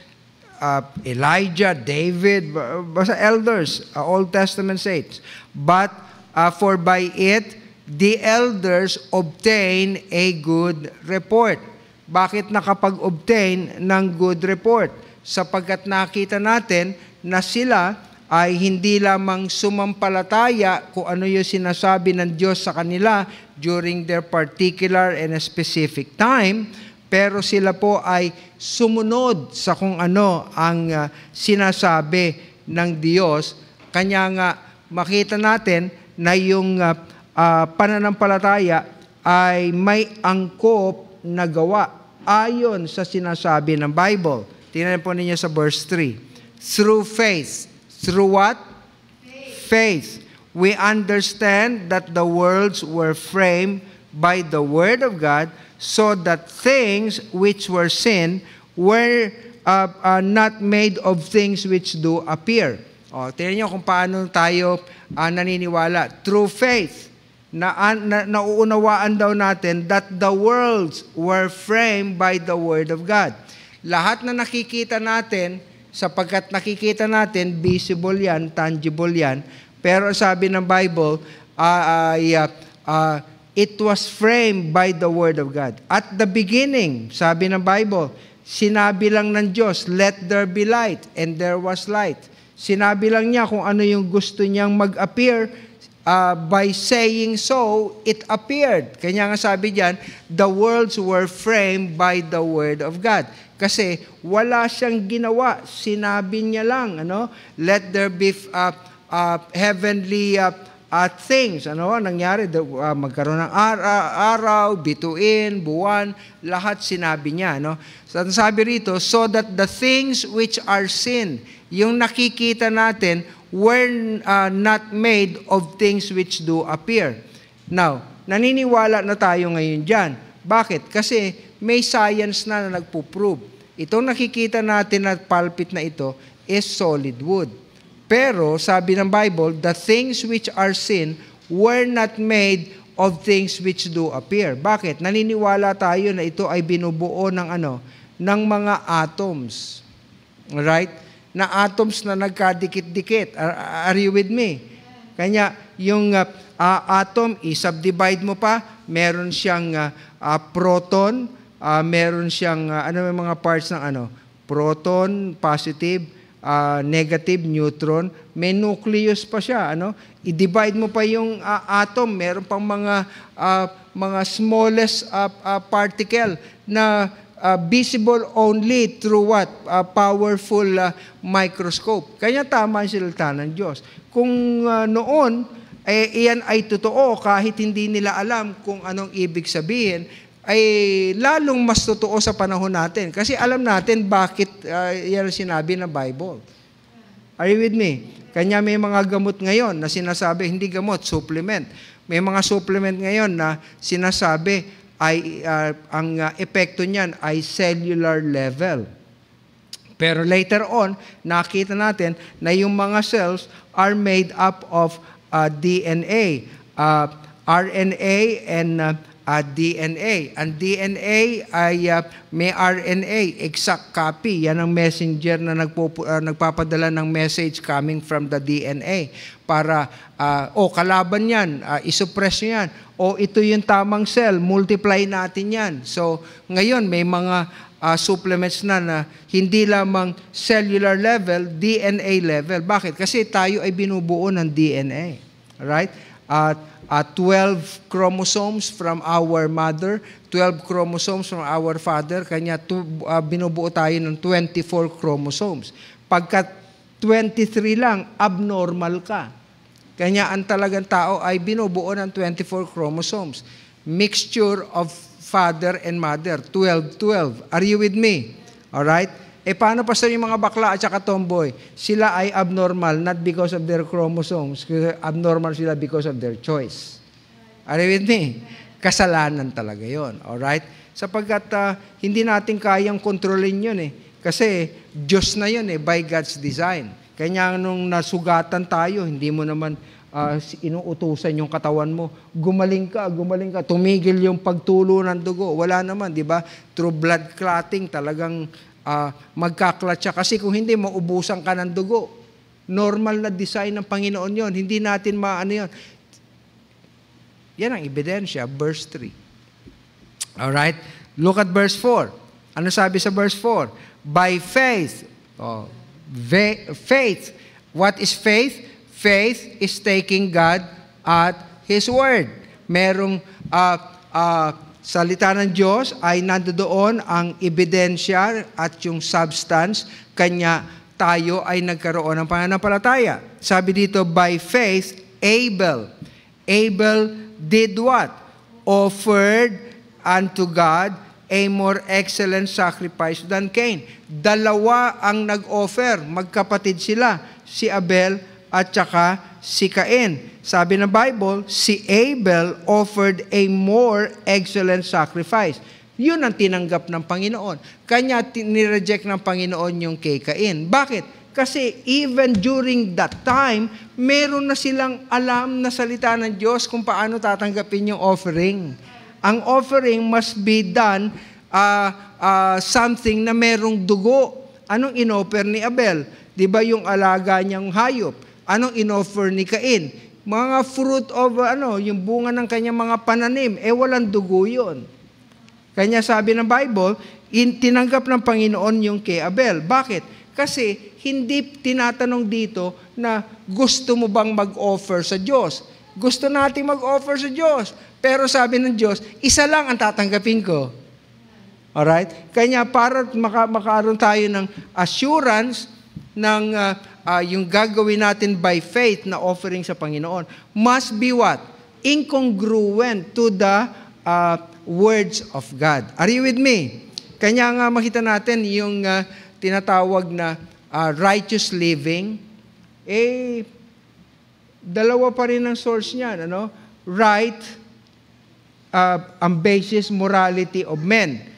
uh, Elijah, David, basta elders, uh, Old Testament saints. But uh, for by it, the elders obtain a good report. Bakit nakapag-obtain ng good report? Sapagkat nakita natin na sila ay hindi lamang sumampalataya kung ano yung sinasabi ng Diyos sa kanila during their particular and specific time, pero sila po ay sumunod sa kung ano ang uh, sinasabi ng Diyos. Kanya nga makita natin na yung uh, uh, pananampalataya ay may angkop na gawa ayon sa sinasabi ng Bible. Tingnan po ninyo sa verse 3. Through faith. Through what? Faith. faith. We understand that the worlds were framed by the Word of God so that things which were sin were uh, uh, not made of things which do appear. O, tingnan nyo kung paano tayo uh, naniniwala. Through faith, na, na, nauunawaan daw natin that the worlds were framed by the Word of God. Lahat na nakikita natin, sapagkat nakikita natin, visible yan, tangible yan, pero sabi ng Bible, uh, uh, yeah, uh, It was framed by the Word of God. At the beginning, sabi ng Bible, sinabi lang ng Diyos, let there be light, and there was light. Sinabi lang niya kung ano yung gusto niyang mag-appear, uh, by saying so, it appeared. Kanya nga sabi diyan, the worlds were framed by the Word of God. Kasi wala siyang ginawa, sinabi niya lang, ano? Let there be uh, uh, heavenly uh, uh, things. Ano nangyari? Uh, magkaroon ng araw, bituin, buwan, lahat sinabi niya. No? So, sabi rito, so that the things which are seen yung nakikita natin, were uh, not made of things which do appear. Now, naniniwala na tayo ngayon diyan Bakit? Kasi may science na na nagpo-prove Itong nakikita natin na palpit na ito is solid wood. Pero sabi ng Bible, the things which are seen were not made of things which do appear. Bakit? Naniniwala tayo na ito ay binubuo ng ano? Ng mga atoms. Right? Na atoms na nagkadikit-dikit. Are, are you with me? Kanya, yung uh, uh, atom, i-subdivide mo pa, meron siyang uh, uh, proton, uh, meron siyang, uh, ano may mga parts ng ano? Proton, positive, uh, negative neutron, may nucleus pa siya, ano? I-divide mo pa yung uh, atom, meron pang mga uh, mga smallest uh, uh, particle na uh, visible only through what? Uh, powerful uh, microscope. Kaya tama ang silta ng Diyos. Kung uh, noon, eh, iyan ay totoo kahit hindi nila alam kung anong ibig sabihin, ay lalong mas totoo sa panahon natin. Kasi alam natin bakit uh, yan sinabi ng Bible. Are you with me? Kanya may mga gamot ngayon na sinasabi, hindi gamot, supplement. May mga supplement ngayon na sinasabi, ay, uh, ang uh, epekto niyan ay cellular level. Pero later on, nakita natin na yung mga cells are made up of uh, DNA, uh, RNA, and uh, uh, ah, DNA. Ang DNA ay uh, may RNA, exact copy. Yan ang messenger na nagpupu- uh, ah, nagpapadala ng message coming from the DNA para, uh, o oh, kalaban yan, uh, isuppress yan, o oh, ito yung tamang cell, multiply natin yan. So, ngayon may mga uh, supplements na na hindi lamang cellular level, DNA level. Bakit? Kasi tayo ay binubuo ng DNA. Right? At uh, uh, 12 chromosomes from our mother, 12 chromosomes from our father, kanya tu, uh, binubuo tayo ng 24 chromosomes. Pagka 23 lang, abnormal ka. Kanya ang talagang tao ay binubuo ng 24 chromosomes. Mixture of father and mother, 12-12. Are you with me? All right? Eh paano pastor yung mga bakla at saka tomboy? Sila ay abnormal not because of their chromosomes. Abnormal sila because of their choice. Are you with me? Kasalanan talaga yon. Alright? Sapagkat uh, hindi natin kayang kontrolin yun eh. Kasi Diyos na yun eh, by God's design. Kanya nung nasugatan tayo, hindi mo naman uh, inuutusan yung katawan mo. Gumaling ka, gumaling ka. Tumigil yung pagtulo ng dugo. Wala naman, di ba? True blood clotting, talagang uh, magkaklatsa. Kasi kung hindi, maubusan ka ng dugo. Normal na design ng Panginoon yon. Hindi natin maano yon. Yan ang ebidensya, verse 3. Alright? Look at verse 4. Ano sabi sa verse 4? By faith. Oh, faith. What is faith? Faith is taking God at His Word. Merong uh, uh, salita ng Diyos ay nandoon ang ebidensya at yung substance kanya tayo ay nagkaroon ng pananampalataya. Sabi dito, by faith, Abel. Abel did what? Offered unto God a more excellent sacrifice than Cain. Dalawa ang nag-offer, magkapatid sila, si Abel at saka si Cain. Sabi ng Bible, si Abel offered a more excellent sacrifice. Yun ang tinanggap ng Panginoon. Kanya nireject ng Panginoon yung kay Cain. Bakit? Kasi even during that time, meron na silang alam na salita ng Diyos kung paano tatanggapin yung offering. Ang offering must be done uh, uh, something na merong dugo. Anong inoffer ni Abel? Di ba yung alaga niyang hayop? Anong inoffer ni Cain? Mga fruit of ano, yung bunga ng kanyang mga pananim. Eh walang dugo yun. Kanya sabi ng Bible, in, tinanggap ng Panginoon yung kay Abel. Bakit? Kasi hindi tinatanong dito na gusto mo bang mag-offer sa Diyos. Gusto nating mag-offer sa Diyos. Pero sabi ng Diyos, isa lang ang tatanggapin ko. Alright? Kanya para maka, makaaroon tayo ng assurance ng uh, uh, yung gagawin natin by faith na offering sa Panginoon must be what? Incongruent to the uh, words of God. Are you with me? Kanya nga makita natin yung uh, tinatawag na uh, righteous living. Eh, dalawa pa rin ang source niyan. Ano? Right, uh, ang basis morality of men.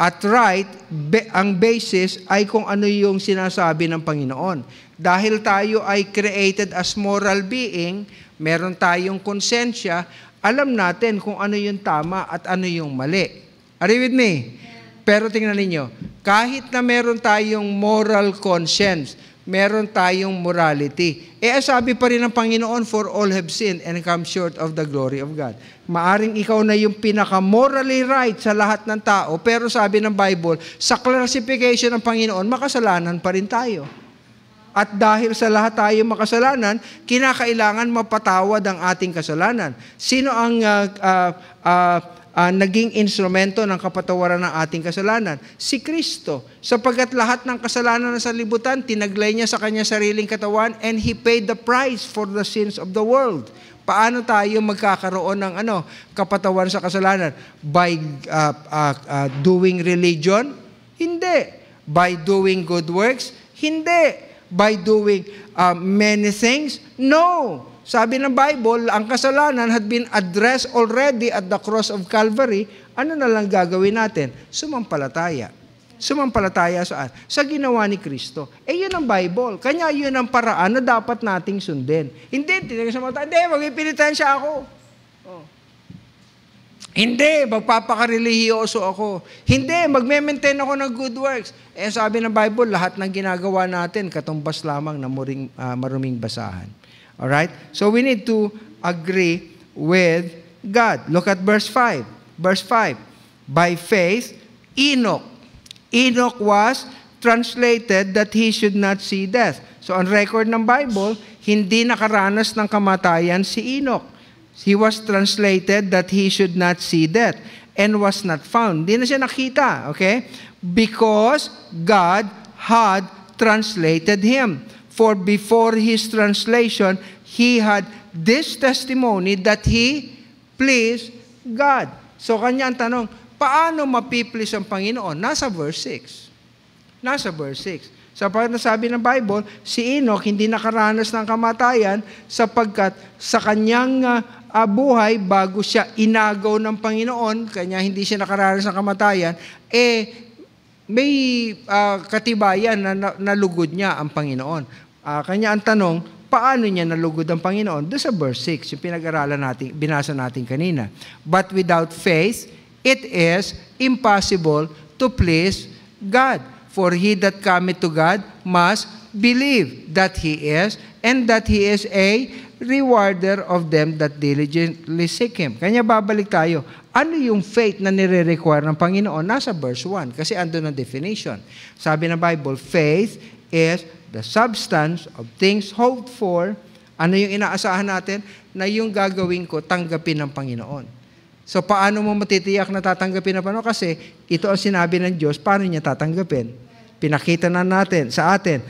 At right, be, ang basis ay kung ano yung sinasabi ng Panginoon. Dahil tayo ay created as moral being, meron tayong konsensya, alam natin kung ano yung tama at ano yung mali. Are you with me? Pero tingnan ninyo, kahit na meron tayong moral conscience, meron tayong morality. Eh, sabi pa rin ng Panginoon, for all have sinned and come short of the glory of God. Maaring ikaw na yung pinaka-morally right sa lahat ng tao, pero sabi ng Bible, sa classification ng Panginoon, makasalanan pa rin tayo. At dahil sa lahat tayo makasalanan, kinakailangan mapatawad ang ating kasalanan. Sino ang uh, uh, uh, uh, naging instrumento ng kapatawaran ng ating kasalanan? Si Kristo. Sapagkat lahat ng kasalanan na sa libutan, tinaglay niya sa kanya sariling katawan and He paid the price for the sins of the world. Paano tayo magkakaroon ng ano, kapatawan sa kasalanan? By uh, uh, uh, doing religion? Hindi. By doing good works? Hindi. By doing uh, many things? No. Sabi ng Bible, ang kasalanan had been addressed already at the cross of Calvary. Ano na lang gagawin natin? Sumampalataya. Sumampalataya saan? Sa ginawa ni Kristo. Eh, yun ang Bible. Kanya yun ang paraan na dapat nating sundin. Hindi, tinagay sa mata, hindi, magpipinitensya ako. Oh. Hindi, magpapakarelihiyoso ako. Hindi, magme-maintain ako ng good works. Eh, sabi ng Bible, lahat ng ginagawa natin, katumbas lamang na muring, uh, maruming basahan. All right? So we need to agree with God. Look at verse 5. Verse 5. By faith, Enoch. Enoch was translated that he should not see death. So on record ng Bible, hindi nakaranas ng kamatayan si Enoch. He was translated that he should not see death and was not found. Hindi na siya nakita, okay? Because God had translated him for before his translation, he had this testimony that he pleased God. So kanya ang tanong, paano mapiplease ang Panginoon? Nasa verse 6. Nasa verse 6. Sa sabi ng Bible, si Enoch hindi nakaranas ng kamatayan sapagkat sa kanyang uh, buhay bago siya inagaw ng Panginoon, kanya hindi siya nakaranas ng kamatayan, eh may uh, katibayan na nalugod niya ang Panginoon uh, kanya ang tanong, paano niya nalugod ang Panginoon? Doon sa verse 6, yung pinag-aralan natin, binasa natin kanina. But without faith, it is impossible to please God. For he that cometh to God must believe that he is, and that he is a rewarder of them that diligently seek Him. Kanya babalik tayo. Ano yung faith na nire-require ng Panginoon? Nasa verse 1, kasi ando ng definition. Sabi ng Bible, faith is the substance of things hoped for, ano yung inaasahan natin? Na yung gagawin ko, tanggapin ng Panginoon. So, paano mo matitiyak na tatanggapin ng Panginoon? Kasi ito ang sinabi ng Diyos, paano niya tatanggapin? Pinakita na natin sa atin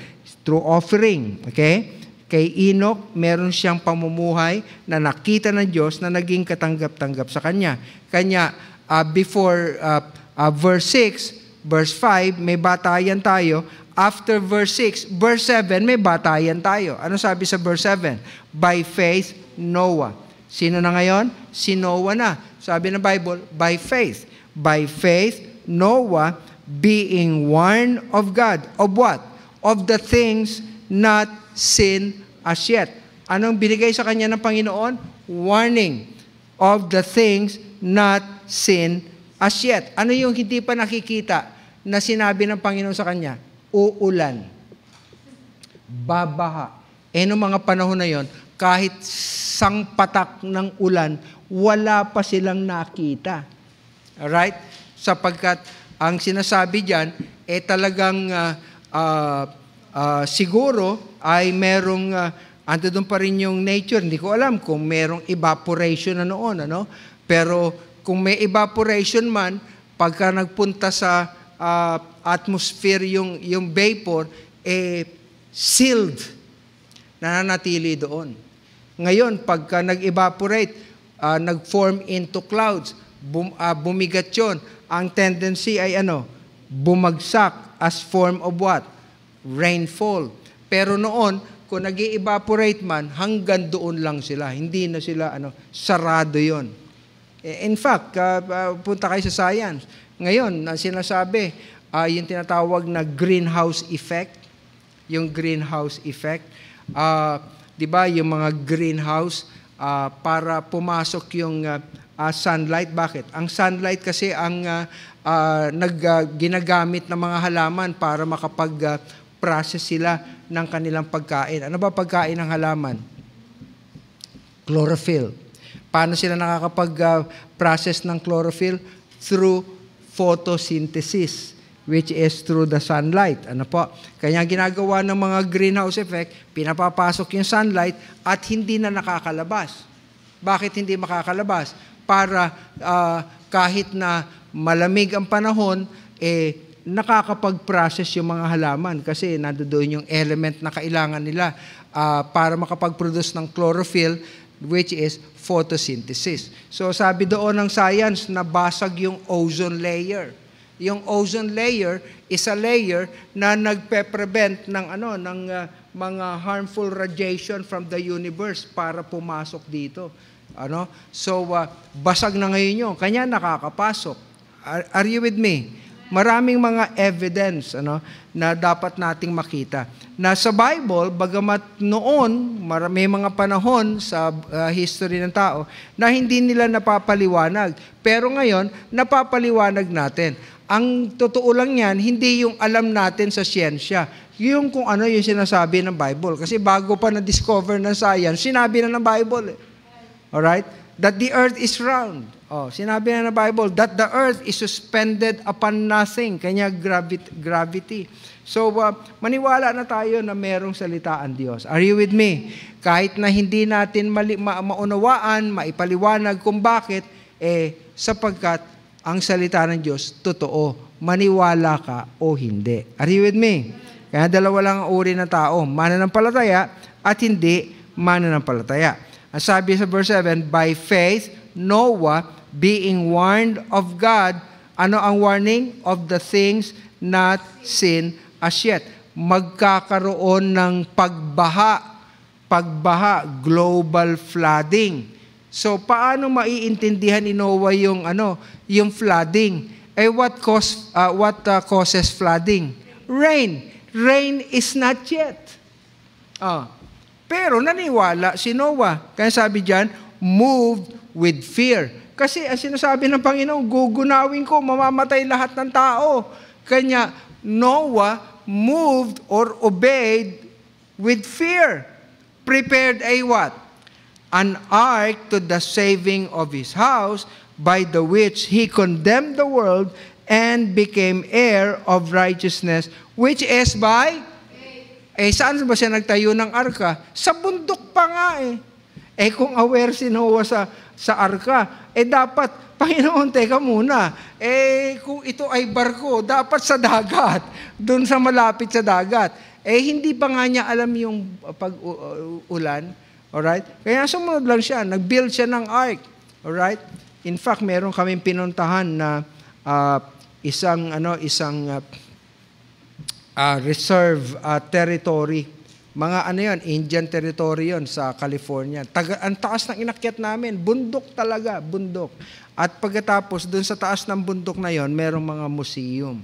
through offering. Okay? Kay Enoch, meron siyang pamumuhay na nakita ng Diyos na naging katanggap-tanggap sa kanya. Kanya, uh, before uh, uh, verse 6, verse 5, may batayan tayo after verse 6, verse 7, may batayan tayo. Ano sabi sa verse 7? By faith, Noah. Sino na ngayon? Si Noah na. Sabi ng Bible, by faith. By faith, Noah being warned of God. Of what? Of the things not seen as yet. Anong binigay sa kanya ng Panginoon? Warning of the things not seen as yet. Ano yung hindi pa nakikita na sinabi ng Panginoon sa kanya? uulan, babaha. Eh, noong mga panahon na yon, kahit patak ng ulan, wala pa silang nakita. Alright? Sapagkat ang sinasabi dyan, eh talagang uh, uh, uh, siguro ay merong, uh, ando doon pa rin yung nature. Hindi ko alam kung merong evaporation na noon. Ano? Pero kung may evaporation man, pagka nagpunta sa uh, atmosphere, yung, yung vapor, eh, sealed, nananatili doon. Ngayon, pagka nag-evaporate, uh, nag-form into clouds, bum, uh, bumigat yon. Ang tendency ay ano? Bumagsak as form of what? Rainfall. Pero noon, kung nag evaporate man, hanggang doon lang sila. Hindi na sila ano, sarado yon. Eh, in fact, uh, punta kayo sa science. Ngayon, ang sinasabi, uh, yung tinatawag na greenhouse effect, yung greenhouse effect, uh, di ba, yung mga greenhouse, uh, para pumasok yung uh, uh, sunlight. Bakit? Ang sunlight kasi ang uh, uh, nag, uh, ginagamit ng mga halaman para makapag-process uh, sila ng kanilang pagkain. Ano ba pagkain ng halaman? Chlorophyll. Paano sila nakakapag-process uh, ng chlorophyll? Through photosynthesis which is through the sunlight. Ano po? Kaya ginagawa ng mga greenhouse effect, pinapapasok yung sunlight at hindi na nakakalabas. Bakit hindi makakalabas? Para uh, kahit na malamig ang panahon, eh, nakakapag-process yung mga halaman kasi nandoon yung element na kailangan nila uh, para makapag-produce ng chlorophyll which is photosynthesis. So sabi doon ng science, nabasag yung ozone layer. Yung ozone layer is a layer na nagpe-prevent ng ano ng uh, mga harmful radiation from the universe para pumasok dito. Ano? So uh, basag na ngayon yun. Kanya nakakapasok. Are, are you with me? Maraming mga evidence ano, na dapat nating makita. Na sa Bible, bagamat noon, may mga panahon sa uh, history ng tao na hindi nila napapaliwanag. Pero ngayon, napapaliwanag natin. Ang totoo lang yan, hindi yung alam natin sa siyensya. Yung kung ano yung sinasabi ng Bible. Kasi bago pa na-discover ng science, sinabi na ng Bible. Eh. all right That the earth is round. Oh, sinabi na ng Bible that the earth is suspended upon nothing, kanya gravit- gravity. So, uh, maniwala na tayo na merong salitaan Diyos. Are you with me? Kahit na hindi natin mali- ma- maunawaan, maipaliwanag kung bakit, eh, sapagkat ang salita ng Diyos, totoo. Maniwala ka o hindi. Are you with me? Kaya dalawa lang ang uri ng tao, mananampalataya at hindi mananampalataya. Ang sabi sa verse 7, By faith, Noah, being warned of God. Ano ang warning? Of the things not seen as yet. Magkakaroon ng pagbaha, pagbaha, global flooding. So paano maiintindihan ni Noah yung ano, yung flooding? Eh what cause uh, what uh, causes flooding? Rain. Rain is not yet. Ah. Pero naniwala si Noah. Kaya sabi diyan, moved with fear kasi ang sinasabi ng Panginoon, gugunawin ko, mamamatay lahat ng tao. Kanya, Noah moved or obeyed with fear. Prepared a what? An ark to the saving of his house, by the which he condemned the world and became heir of righteousness, which is by? Faith. Eh, saan ba siya nagtayo ng arka? Sa bundok pa nga eh. Eh kung aware si Noah sa, sa arka, eh dapat, Panginoon, teka muna, eh kung ito ay barko, dapat sa dagat, doon sa malapit sa dagat. Eh hindi pa nga niya alam yung pag-ulan, alright? Kaya sumunod lang siya, nag-build siya ng ark, alright? In fact, meron kaming pinuntahan na uh, isang ano isang uh, uh, reserve uh, territory mga ano yun, Indian territory yun sa California. Taga, ang taas ng inakyat namin, bundok talaga, bundok. At pagkatapos, dun sa taas ng bundok na yon merong mga museum.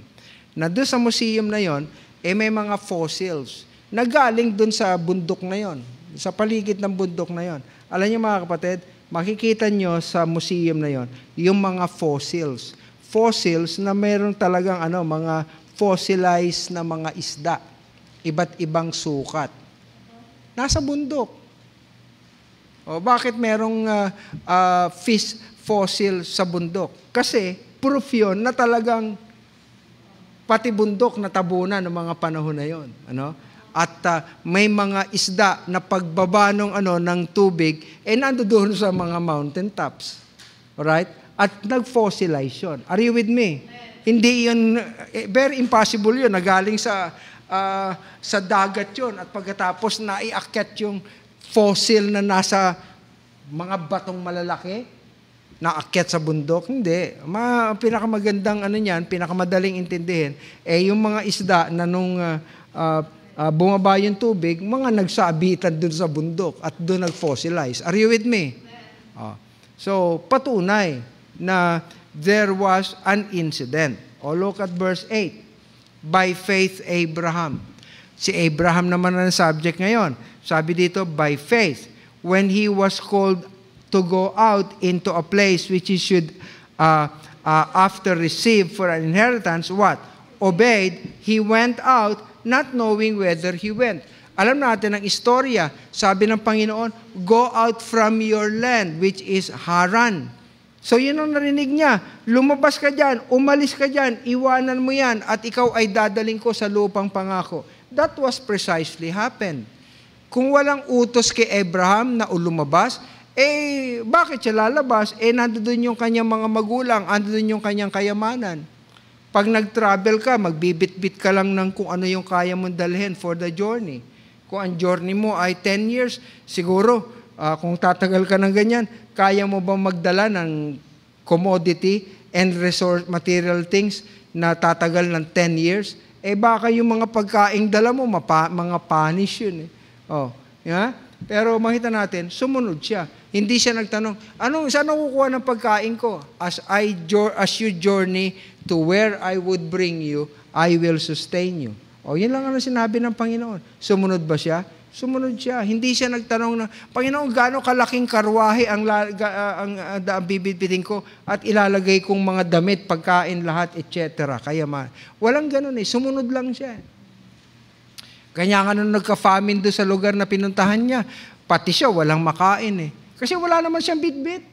Na dun sa museum na yon eh may mga fossils na galing dun sa bundok na yon sa paligid ng bundok na yon Alam niyo mga kapatid, makikita nyo sa museum na yon yung mga fossils. Fossils na meron talagang ano, mga fossilized na mga isda iba't ibang sukat. Nasa bundok. O bakit merong uh, uh, fish fossil sa bundok? Kasi proof yun na talagang pati bundok natabunan ng mga panahon na yon. Ano? At uh, may mga isda na pagbaba ng, ano, ng tubig, eh nando sa mga mountain tops. Alright? At nag-fossilize yun. Are you with me? Hindi yun, eh, very impossible yun, nagaling sa uh, sa dagat yon at pagkatapos naiakyat yung fossil na nasa mga batong malalaki naakyat sa bundok. Hindi. Ma, pinakamagandang ano niyan, pinakamadaling intindihin, eh yung mga isda na nung uh, uh, uh, bumaba yung tubig, mga nagsabitan dun sa bundok at dun nag-fossilize. Are you with me? oh. so, patunay na there was an incident. oh, look at verse 8. By faith, Abraham. Si Abraham naman ang subject ngayon. Sabi dito, by faith. When he was called to go out into a place which he should, uh, uh, after receive for an inheritance, what? Obeyed, he went out, not knowing whether he went. Alam natin ang istorya. Sabi ng Panginoon, go out from your land, which is Haran. So yun ang narinig niya. Lumabas ka dyan, umalis ka dyan, iwanan mo yan at ikaw ay dadaling ko sa lupang pangako. That was precisely happened. Kung walang utos kay Abraham na lumabas, eh bakit siya lalabas? Eh nandoon yung kanyang mga magulang, nandoon yung kanyang kayamanan. Pag nag-travel ka, magbibit-bit ka lang ng kung ano yung kaya mong dalhin for the journey. Kung ang journey mo ay 10 years, siguro Uh, kung tatagal ka ng ganyan, kaya mo ba magdala ng commodity and resource material things na tatagal ng 10 years? Eh baka yung mga pagkaing dala mo, mapa, mga panish yun. Eh. Oh, yeah? Pero makita natin, sumunod siya. Hindi siya nagtanong, ano, saan ako kukuha ng pagkain ko? As, I, as you journey to where I would bring you, I will sustain you. O, oh, yun lang ang sinabi ng Panginoon. Sumunod ba siya? Sumunod siya. Hindi siya nagtanong na, Panginoon, gaano kalaking karwahe ang, ah, ang, ah, ang, ang bibitin ko at ilalagay kong mga damit, pagkain, lahat, etc. Kaya man. Walang ganun eh. Sumunod lang siya. Kanya nga nung nagka-famine doon sa lugar na pinuntahan niya, pati siya walang makain eh. Kasi wala naman siyang bitbit.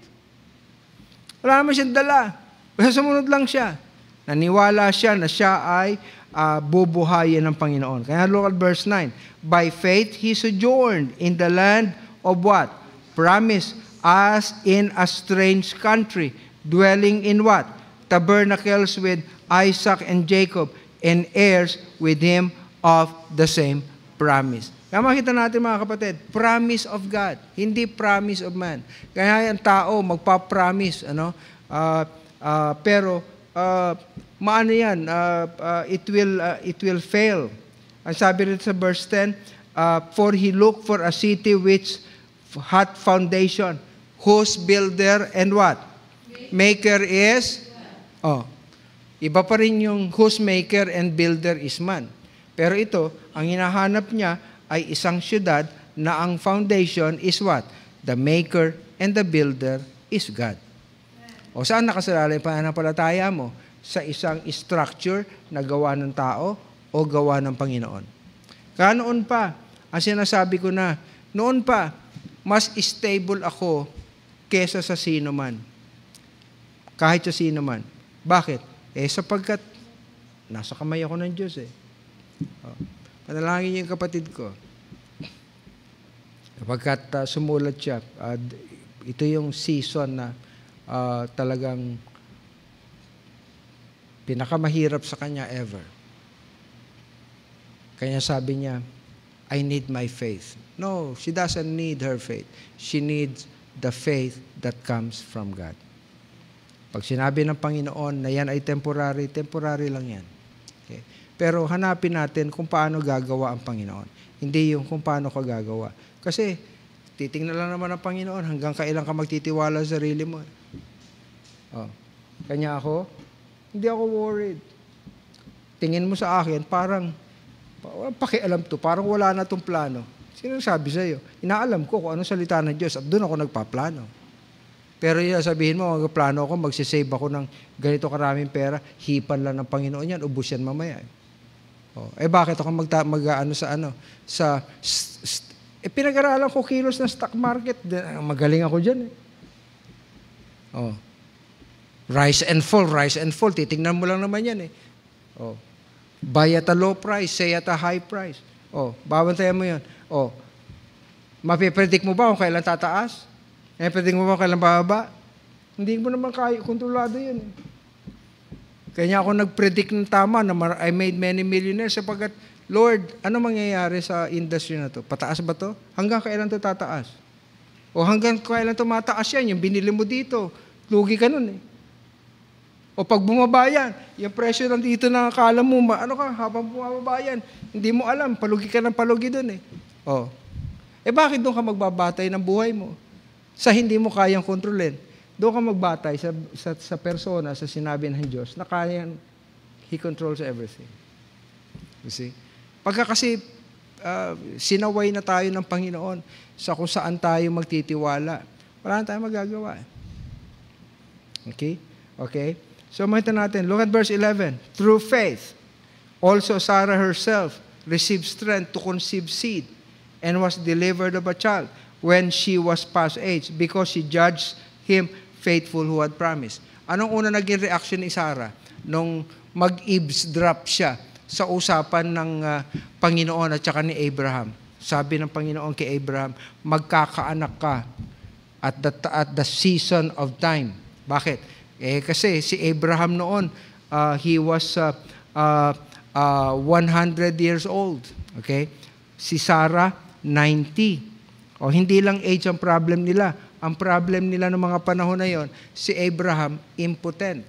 Wala naman siyang dala. Basta sumunod lang siya. Naniwala siya na siya ay uh, bubuhayin ng Panginoon. Kaya look at verse 9. By faith, he sojourned in the land of what? Promise, as in a strange country, dwelling in what? Tabernacles with Isaac and Jacob, and heirs with him of the same promise. Kaya makita natin mga kapatid, promise of God, hindi promise of man. Kaya ang tao magpa-promise, ano? Uh, uh, pero uh, maano yan, uh, uh, it, will, uh, it will fail. Ang sabi rin sa verse 10, uh, For he looked for a city which had foundation, whose builder and what? Maker is? Oh, iba pa rin yung whose maker and builder is man. Pero ito, ang hinahanap niya ay isang syudad na ang foundation is what? The maker and the builder is God. O saan nakasalalay pa pananampalataya mo? sa isang structure na gawa ng tao o gawa ng Panginoon. Kaya pa, ang sinasabi ko na, noon pa, mas stable ako kesa sa sino man. Kahit sa sino man. Bakit? Eh sapagkat nasa kamay ako ng Diyos eh. Oh. Panalangin niyo yung kapatid ko. Kapagkat uh, sumulat siya, uh, ito yung season na uh, talagang Pinakamahirap sa kanya ever. Kanya sabi niya, I need my faith. No, she doesn't need her faith. She needs the faith that comes from God. Pag sinabi ng Panginoon na yan ay temporary, temporary lang yan. Okay? Pero hanapin natin kung paano gagawa ang Panginoon. Hindi yung kung paano ka gagawa. Kasi titingnan lang naman ng Panginoon hanggang kailan ka magtitiwala sa sarili mo. Oh. Kanya ako, hindi ako worried. Tingin mo sa akin, parang, pakialam to, parang wala na tong plano. Sino sabi iyo? Inaalam ko kung anong salita ng Diyos at doon ako nagpaplano. Pero yung sabihin mo, magplano ako, magsisave ako ng ganito karaming pera, hipan lang ng Panginoon yan, ubus yan mamaya. Oh, eh bakit ako magta- mag ano sa ano sa st- st- eh, pinag-aralan ko kilos ng stock market, magaling ako diyan eh. Oh, Rise and fall, rise and fall. Titingnan mo lang naman yan eh. Oh. Buy at a low price, say at a high price. Oh, babantayan mo yan. Oh. Mapipredict mo ba kung kailan tataas? Eh, predict mo ba kung kailan bababa? Hindi mo naman kaya, kontrolado yun. Eh. Kanya ako nag-predict ng tama na I made many millionaires sapagkat, Lord, ano mangyayari sa industry na to? Pataas ba to? Hanggang kailan to tataas? O hanggang kailan to mataas yan? Yung binili mo dito, lugi ka nun eh. O pag bumaba yan, yung presyo dito na akala mo, ma, ano ka, habang bumababa yan, hindi mo alam, palugi ka ng palugi doon eh. O. Eh bakit doon ka magbabatay ng buhay mo? Sa hindi mo kayang kontrolin. Doon ka magbatay sa, sa, sa persona, sa sinabi ng Diyos, na kayang, He controls everything. You see? Pagka kasi uh, sinaway na tayo ng Panginoon sa kung saan tayo magtitiwala, wala na tayong magagawa. Eh. Okay? Okay? So makita natin, look at verse 11. Through faith, also Sarah herself received strength to conceive seed and was delivered of a child when she was past age because she judged him faithful who had promised. Anong una naging reaction ni Sarah nung mag-eavesdrop siya sa usapan ng uh, Panginoon at saka ni Abraham? Sabi ng Panginoon kay Abraham, magkakaanak ka at the, at the season of time. Bakit? Eh kasi si Abraham noon, uh, he was uh, uh, uh, 100 years old. Okay? Si Sarah, 90. O hindi lang age ang problem nila. Ang problem nila ng mga panahon na yon, si Abraham, impotent.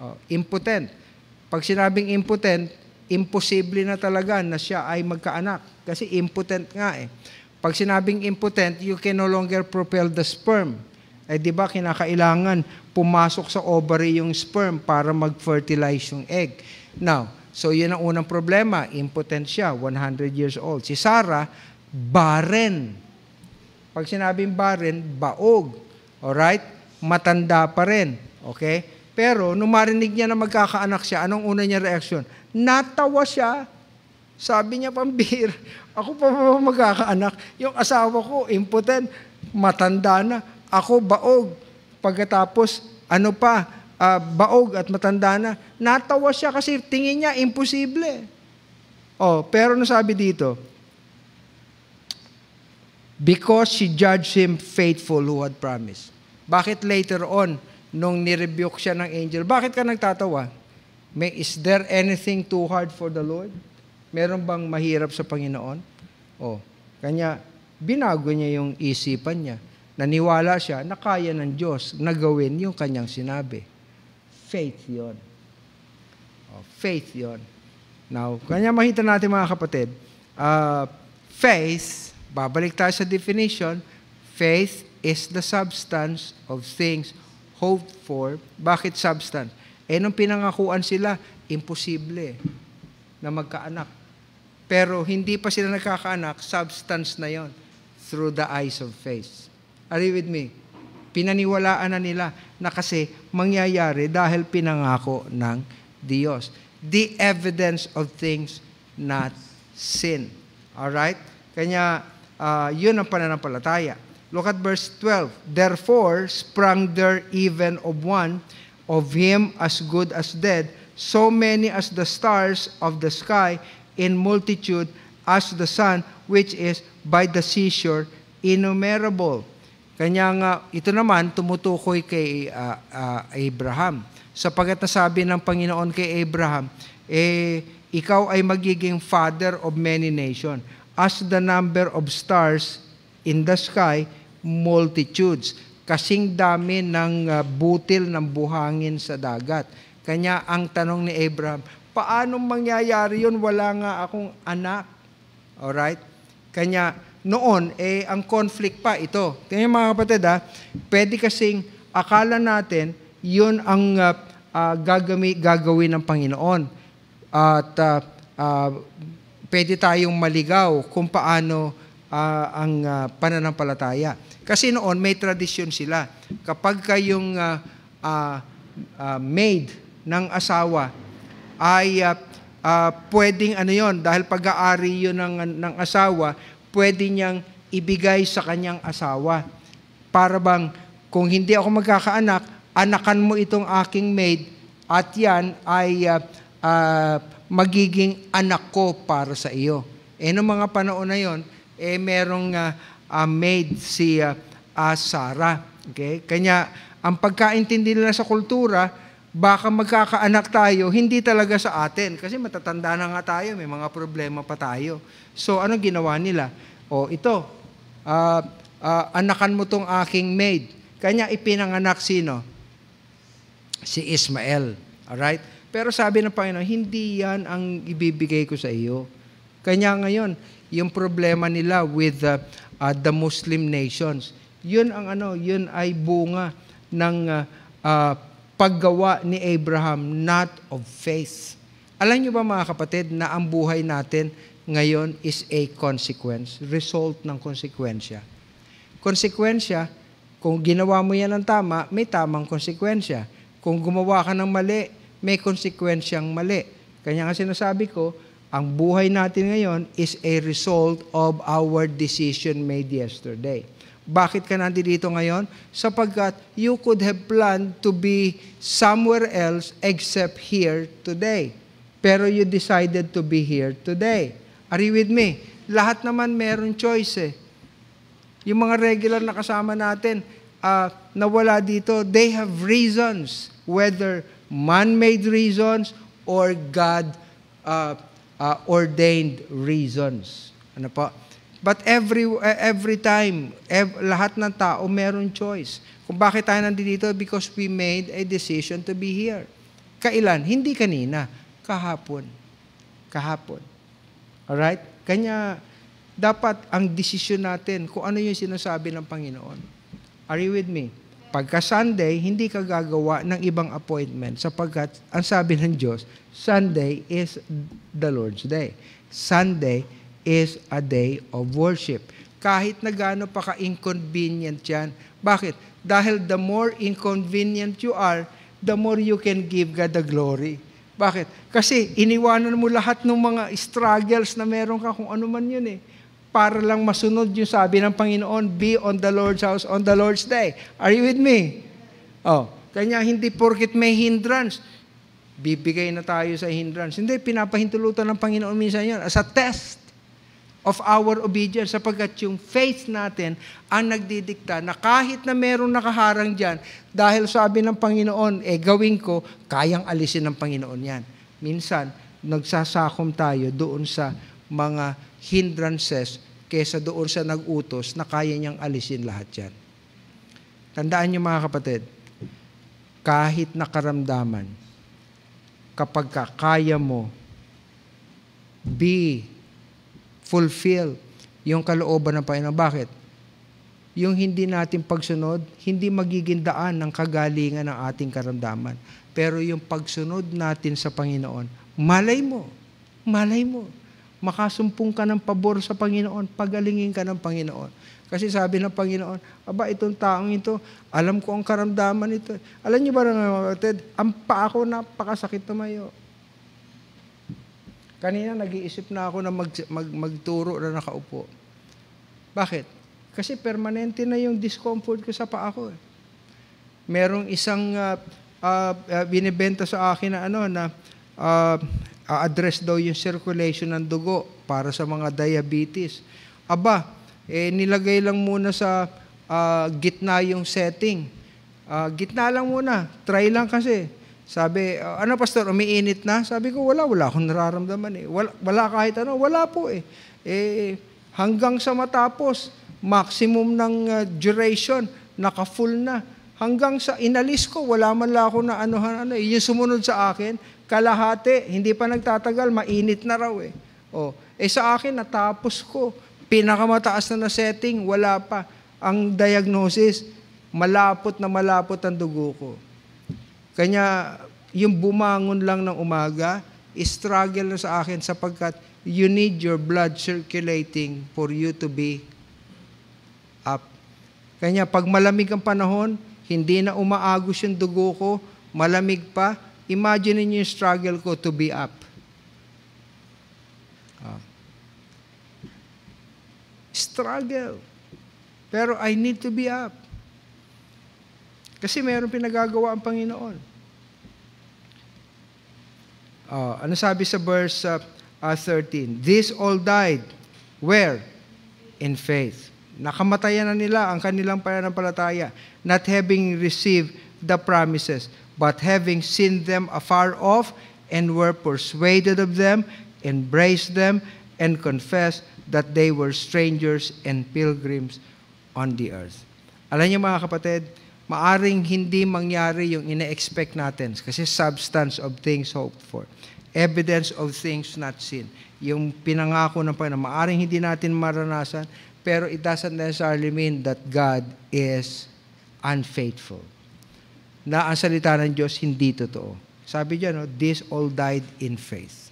O, oh, impotent. Pag sinabing impotent, imposible na talaga na siya ay magkaanak. Kasi impotent nga eh. Pag sinabing impotent, you can no longer propel the sperm. Eh di ba kinakailangan pumasok sa ovary yung sperm para mag-fertilize yung egg. Now, so yun ang unang problema, impotent siya, 100 years old. Si Sarah, barren. Pag sinabing barren, baog. Alright? Matanda pa rin. Okay? Pero nung marinig niya na magkakaanak siya, anong una niya reaction? Natawa siya. Sabi niya, pambir, ako pa magkakaanak? Yung asawa ko, impotent, matanda na ako baog. Pagkatapos, ano pa, uh, baog at matanda na. Natawa siya kasi tingin niya, imposible. Oh, pero nasabi ano dito? Because she judged him faithful who had promised. Bakit later on, nung nirebuke siya ng angel, bakit ka nagtatawa? May, is there anything too hard for the Lord? Meron bang mahirap sa Panginoon? Oh, kanya, binago niya yung isipan niya. Naniwala siya na kaya ng Diyos na gawin yung kanyang sinabi. Faith yon. Oh, faith yon. Now, kanya makita natin mga kapatid, uh, faith, babalik tayo sa definition, faith is the substance of things hoped for. Bakit substance? Eh, nung pinangakuan sila, imposible na magkaanak. Pero hindi pa sila nagkakaanak, substance na yon through the eyes of faith. Are you with me? Pinaniwalaan na nila na kasi mangyayari dahil pinangako ng Diyos. The evidence of things not sin. Alright? Kanya, uh, yun ang pananampalataya. Look at verse 12. Therefore sprang there even of one, of him as good as dead, so many as the stars of the sky, in multitude as the sun, which is by the seashore innumerable. Kanya nga, ito naman tumutukoy kay uh, uh, Abraham. Sapagat nasabi ng Panginoon kay Abraham, eh, ikaw ay magiging father of many nation. As the number of stars in the sky, multitudes. Kasing dami ng uh, butil ng buhangin sa dagat. Kanya ang tanong ni Abraham, paano mangyayari yun? Wala nga akong anak. Alright? Kanya, noon, eh, ang conflict pa ito. Kaya mga kapatid, ha, pwede kasing akala natin, yun ang uh, uh, gagami, gagawin ng Panginoon. At uh, uh, pwede tayong maligaw kung paano uh, ang uh, pananampalataya. Kasi noon, may tradisyon sila. Kapag kayong uh, uh, uh, maid ng asawa ay uh, uh, pwedeng ano yon dahil pag-aari yun ng, ng asawa, pwede niyang ibigay sa kanyang asawa. Para bang, kung hindi ako magkakaanak, anakan mo itong aking maid at yan ay uh, uh, magiging anak ko para sa iyo. Eh, noong mga panahon na yon, eh, merong uh, uh, maid si uh, uh, Sarah. Okay? Kanya, ang pagkaintindi nila sa kultura, baka magkakaanak tayo, hindi talaga sa atin. Kasi matatanda na nga tayo, may mga problema pa tayo. So, ano ginawa nila? O, ito, uh, uh, anakan mo tong aking maid. Kanya ipinanganak sino? Si Ismael. Alright? Pero sabi ng Panginoon, hindi yan ang ibibigay ko sa iyo. Kanya ngayon, yung problema nila with the, uh, ah, the Muslim nations, yun ang ano, yun ay bunga ng uh, uh, paggawa ni Abraham, not of faith. Alam niyo ba mga kapatid na ang buhay natin ngayon is a consequence, result ng konsekwensya. Konsekwensya, kung ginawa mo yan ng tama, may tamang konsekwensya. Kung gumawa ka ng mali, may konsekwensyang mali. Kanya nga sinasabi ko, ang buhay natin ngayon is a result of our decision made yesterday. Bakit ka nandito ngayon? Sapagkat you could have planned to be somewhere else except here today. Pero you decided to be here today. Are you with me? Lahat naman meron choice eh. Yung mga regular na kasama natin, uh, nawala dito, they have reasons. Whether man-made reasons or God uh, uh, ordained reasons. Ano po? But every, eh, every time, ev- lahat ng tao meron choice. Kung bakit tayo nandito? Because we made a decision to be here. Kailan? Hindi kanina. Kahapon. Kahapon. Alright? Kanya, dapat ang desisyon natin kung ano yung sinasabi ng Panginoon. Are you with me? Pagka Sunday, hindi ka gagawa ng ibang appointment sapagkat ang sabi ng Diyos, Sunday is the Lord's Day. Sunday is a day of worship. Kahit na gaano pa ka-inconvenient yan. Bakit? Dahil the more inconvenient you are, the more you can give God the glory. Bakit? Kasi iniwanan mo lahat ng mga struggles na meron ka kung ano man yun eh para lang masunod yung sabi ng Panginoon, be on the Lord's house on the Lord's day. Are you with me? Oh, kanya hindi porkit may hindrance, bibigay na tayo sa hindrance. Hindi, pinapahintulutan ng Panginoon minsan yun as a test of our obedience sapagkat yung faith natin ang nagdidikta na kahit na merong nakaharang dyan, dahil sabi ng Panginoon, eh gawin ko, kayang alisin ng Panginoon yan. Minsan, nagsasakom tayo doon sa mga hindrances kesa doon sa nag-utos na kaya niyang alisin lahat yan. Tandaan niyo mga kapatid, kahit nakaramdaman, kapag kaya mo, be fulfill yung kalooban ng Panginoon. Bakit? Yung hindi natin pagsunod, hindi magiging daan ng kagalingan ng ating karamdaman. Pero yung pagsunod natin sa Panginoon, malay mo, malay mo, makasumpong ka ng pabor sa Panginoon, pagalingin ka ng Panginoon. Kasi sabi ng Panginoon, aba, itong taong ito, alam ko ang karamdaman ito. Alam niyo ba na mga kapatid, ang pa ako napakasakit tumayo. Kanina nag-iisip na ako na mag, mag, magturo na nakaupo. Bakit? Kasi permanente na yung discomfort ko sa paa ko. Eh. Merong isang uh, uh, binibenta sa akin na ano na uh, address daw yung circulation ng dugo para sa mga diabetes. Aba, eh, nilagay lang muna sa uh, gitna yung setting. Uh, gitna lang muna. Try lang kasi sabi, ah, ano pastor, umiinit na? Sabi ko, wala, wala akong nararamdaman eh. Wala, wala kahit ano, wala po eh. Eh, hanggang sa matapos, maximum ng uh, duration, naka-full na. Hanggang sa inalis ko, wala man lang ako na ano, ano, yung sumunod sa akin, kalahati, hindi pa nagtatagal, mainit na raw eh. Oh, eh sa akin, natapos ko. Pinakamataas na na setting, wala pa. Ang diagnosis, malapot na malapot ang dugo ko. Kanya, yung bumangon lang ng umaga, struggle na sa akin sapagkat you need your blood circulating for you to be up. Kanya, pag malamig ang panahon, hindi na umaagos yung dugo ko, malamig pa, imagine niyo yung struggle ko to be up. Ah. Struggle. Pero I need to be up. Kasi mayroong pinagagawa ang Panginoon. Uh, ano sabi sa verse uh, uh, 13? These all died. Where? In faith. Nakamatayan na nila ang kanilang pananampalataya, not having received the promises, but having seen them afar off, and were persuaded of them, embraced them, and confessed that they were strangers and pilgrims on the earth. Alam niyo mga kapatid, maaring hindi mangyari yung ina-expect natin. Kasi substance of things hoped for. Evidence of things not seen. Yung pinangako ng Panginoon, maaring hindi natin maranasan, pero it doesn't necessarily mean that God is unfaithful. Na ang salita ng Diyos hindi totoo. Sabi diyan, no, this all died in faith.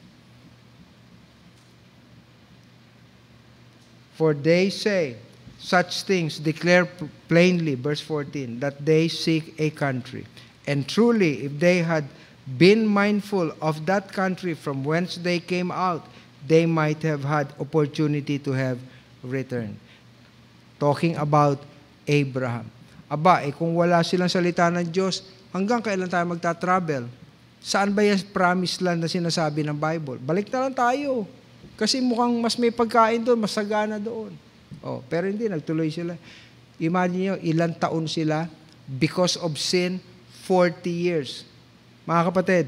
For they say, such things declare plainly, verse 14, that they seek a country. And truly, if they had been mindful of that country from whence they came out, they might have had opportunity to have returned. Talking about Abraham. Aba, eh kung wala silang salita ng Diyos, hanggang kailan tayo magta-travel? Saan ba yung promised land na sinasabi ng Bible? Balik na lang tayo. Kasi mukhang mas may pagkain doon, masagana doon. Oh, pero hindi, nagtuloy sila. Imagine nyo, ilang taon sila because of sin, 40 years. Mga kapatid,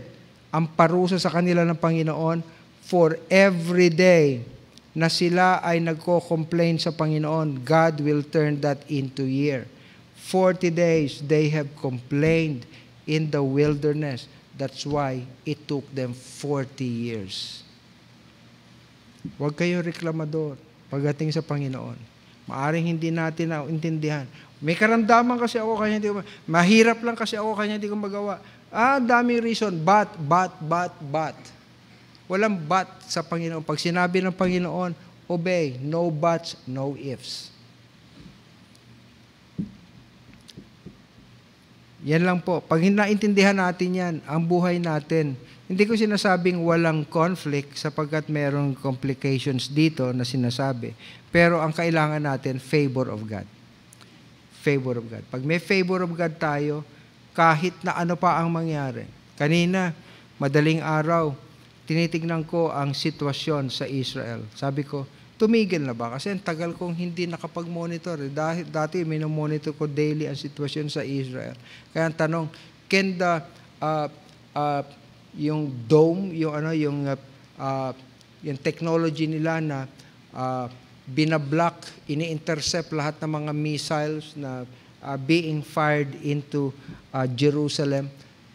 ang parusa sa kanila ng Panginoon for every day na sila ay nagko-complain sa Panginoon, God will turn that into year. 40 days they have complained in the wilderness. That's why it took them 40 years. Huwag kayong reklamador pagdating sa Panginoon. Maaring hindi natin naintindihan. May karamdaman kasi ako kanya hindi ko mahirap lang kasi ako kanya hindi ko magawa. Ah, daming reason, but but but but. Walang but sa Panginoon. Pag sinabi ng Panginoon, obey, no buts, no ifs. Yan lang po. Pag naintindihan natin yan, ang buhay natin hindi ko sinasabing walang conflict sapagkat mayroong complications dito na sinasabi. Pero ang kailangan natin, favor of God. Favor of God. Pag may favor of God tayo, kahit na ano pa ang mangyari. Kanina, madaling araw, tinitingnan ko ang sitwasyon sa Israel. Sabi ko, tumigil na ba? Kasi ang tagal kong hindi nakapag-monitor. Eh. Dahil, dati, minomonitor ko daily ang sitwasyon sa Israel. Kaya ang tanong, can the uh, uh, yung dome, yung ano, yung uh, uh, yung technology nila na uh, binablock, ini-intercept lahat ng mga missiles na uh, being fired into uh, Jerusalem.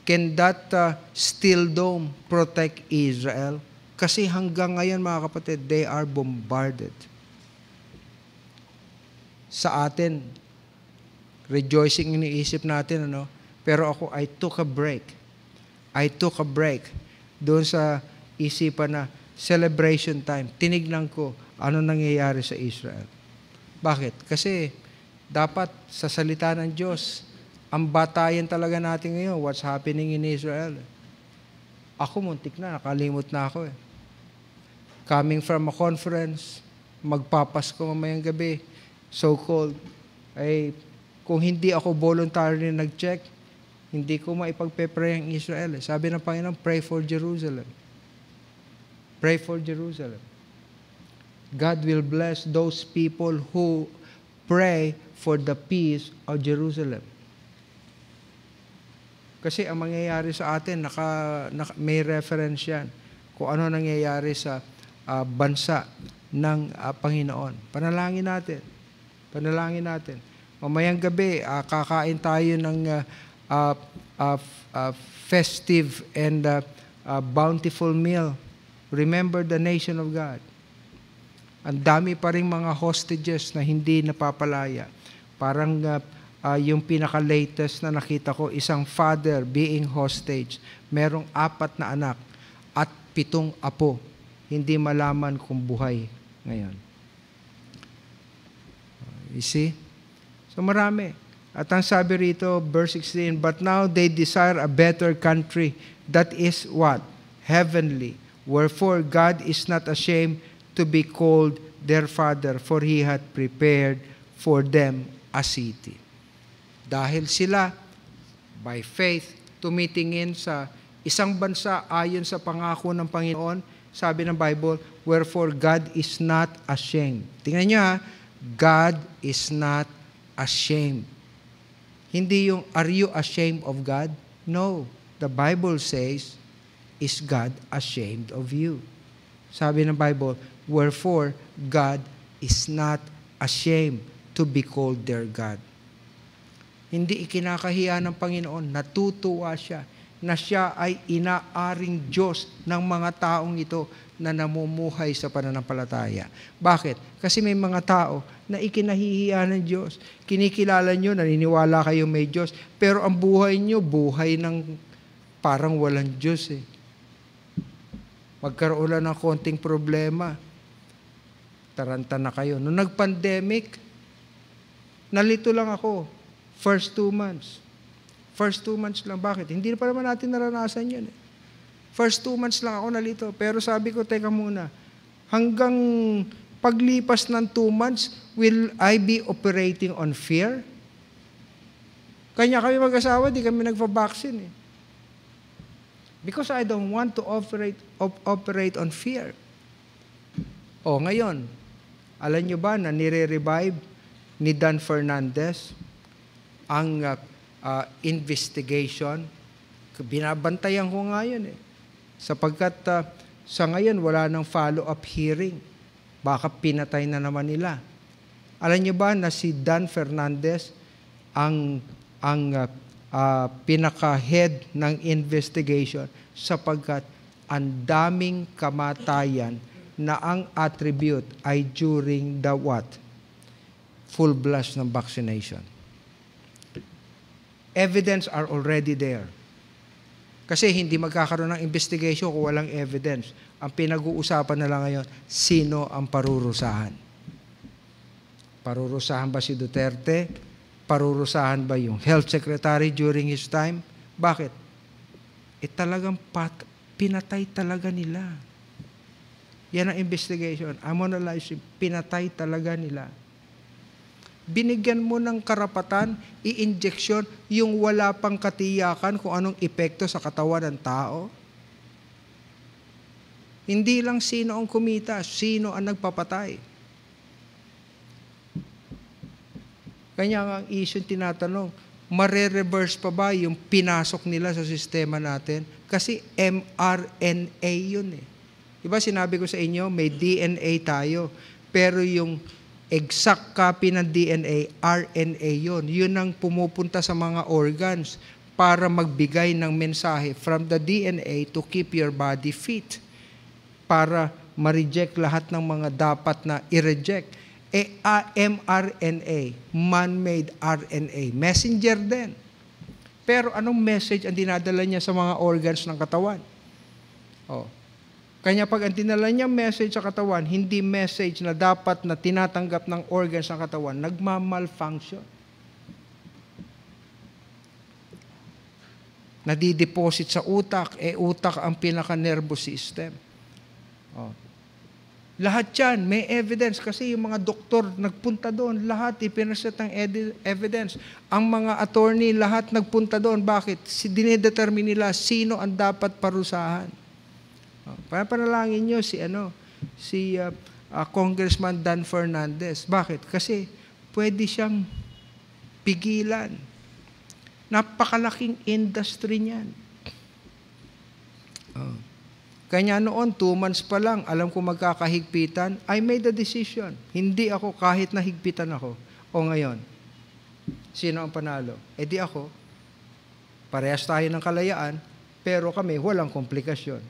Can that uh, steel dome protect Israel? Kasi hanggang ngayon mga kapatid, they are bombarded. Sa atin, rejoicing iniisip natin, ano? Pero ako, I took a break I took a break doon sa isipan na celebration time. Tinignan ko ano nangyayari sa Israel. Bakit? Kasi dapat sa salita ng Diyos, ang batayan talaga natin ngayon, what's happening in Israel. Ako muntik na, nakalimot na ako eh. Coming from a conference, magpapas ko mamayang gabi, so-called, ay kung hindi ako voluntarily nag-check, hindi ko maipagpe-pray ang Israel. Eh. Sabi ng Panginoon, pray for Jerusalem. Pray for Jerusalem. God will bless those people who pray for the peace of Jerusalem. Kasi ang mangyayari sa atin, naka, naka, may reference yan kung ano nangyayari sa uh, bansa ng uh, Panginoon. Panalangin natin. Panalangin natin. Mamayang gabi, uh, kakain tayo ng uh, uh, uh, uh, festive and uh, uh, bountiful meal. Remember the nation of God. Ang dami pa rin mga hostages na hindi napapalaya. Parang uh, uh, yung pinaka-latest na nakita ko, isang father being hostage. Merong apat na anak at pitong apo. Hindi malaman kung buhay ngayon. Uh, you see? So marami. At ang sabi rito, verse 16, But now they desire a better country, that is what? Heavenly. Wherefore God is not ashamed to be called their Father, for He hath prepared for them a city. Dahil sila, by faith, tumitingin sa isang bansa ayon sa pangako ng Panginoon, sabi ng Bible, wherefore God is not ashamed. Tingnan niyo ha, God is not ashamed hindi yung, are you ashamed of God? No. The Bible says, is God ashamed of you? Sabi ng Bible, wherefore God is not ashamed to be called their God. Hindi ikinakahiya ng Panginoon, natutuwa siya na siya ay inaaring Diyos ng mga taong ito na namumuhay sa pananampalataya. Bakit? Kasi may mga tao na ikinahihiya ng Diyos. Kinikilala nyo, naniniwala kayo may Diyos, pero ang buhay nyo, buhay ng parang walang Diyos eh. Magkaroon lang ng konting problema. Taranta na kayo. Noong nag-pandemic, nalito lang ako. First two months. First two months lang. Bakit? Hindi pa naman natin naranasan yun eh. First two months lang ako nalito. Pero sabi ko, teka muna, hanggang paglipas ng two months, will I be operating on fear? Kanya kami mag-asawa, di kami nagpa-vaccine eh. Because I don't want to operate, op- operate on fear. O ngayon, alam nyo ba na nire-revive ni Dan Fernandez ang uh, uh, investigation? Binabantayan ko ngayon eh. Sapagkat uh, sa ngayon, wala nang follow-up hearing. Baka pinatay na naman nila. Alam niyo ba na si Dan Fernandez ang ang uh, uh, pinaka-head ng investigation sapagkat ang daming kamatayan na ang attribute ay during the what? Full blast ng vaccination. Evidence are already there. Kasi hindi magkakaroon ng investigation kung walang evidence. Ang pinag-uusapan na lang ngayon, sino ang parurusahan? Parurusahan ba si Duterte? Parurusahan ba yung health secretary during his time? Bakit? Eh talagang pat- pinatay talaga nila. Yan ang investigation. Amon Elias, pinatay talaga nila binigyan mo ng karapatan, i-injection, yung wala pang katiyakan kung anong epekto sa katawan ng tao? Hindi lang sino ang kumita, sino ang nagpapatay. Kanya nga ang issue tinatanong, mare-reverse pa ba yung pinasok nila sa sistema natin? Kasi mRNA yun eh. Diba sinabi ko sa inyo, may DNA tayo, pero yung exact copy ng DNA, RNA yon. Yun ang pumupunta sa mga organs para magbigay ng mensahe from the DNA to keep your body fit para ma-reject lahat ng mga dapat na i-reject. E, uh, mRNA, man-made RNA, messenger din. Pero anong message ang dinadala niya sa mga organs ng katawan? Oh, kanya pag ang tinala niya message sa katawan, hindi message na dapat na tinatanggap ng organs ng katawan, nagmamalfunction. Nadideposit sa utak, eh utak ang pinaka-nervous system. Oh. Lahat yan, may evidence. Kasi yung mga doktor, nagpunta doon. Lahat, ipinaset ng evidence. Ang mga attorney, lahat nagpunta doon. Bakit? Si, dinedetermine nila sino ang dapat parusahan. Oh, papanalangin nyo si ano, si uh, uh, Congressman Dan Fernandez. Bakit? Kasi pwede siyang pigilan. Napakalaking industry niyan. Oh. Kanya noon, two months pa lang, alam ko magkakahigpitan, I made a decision. Hindi ako kahit nahigpitan ako. O ngayon, sino ang panalo? E di ako. Parehas tayo ng kalayaan, pero kami walang komplikasyon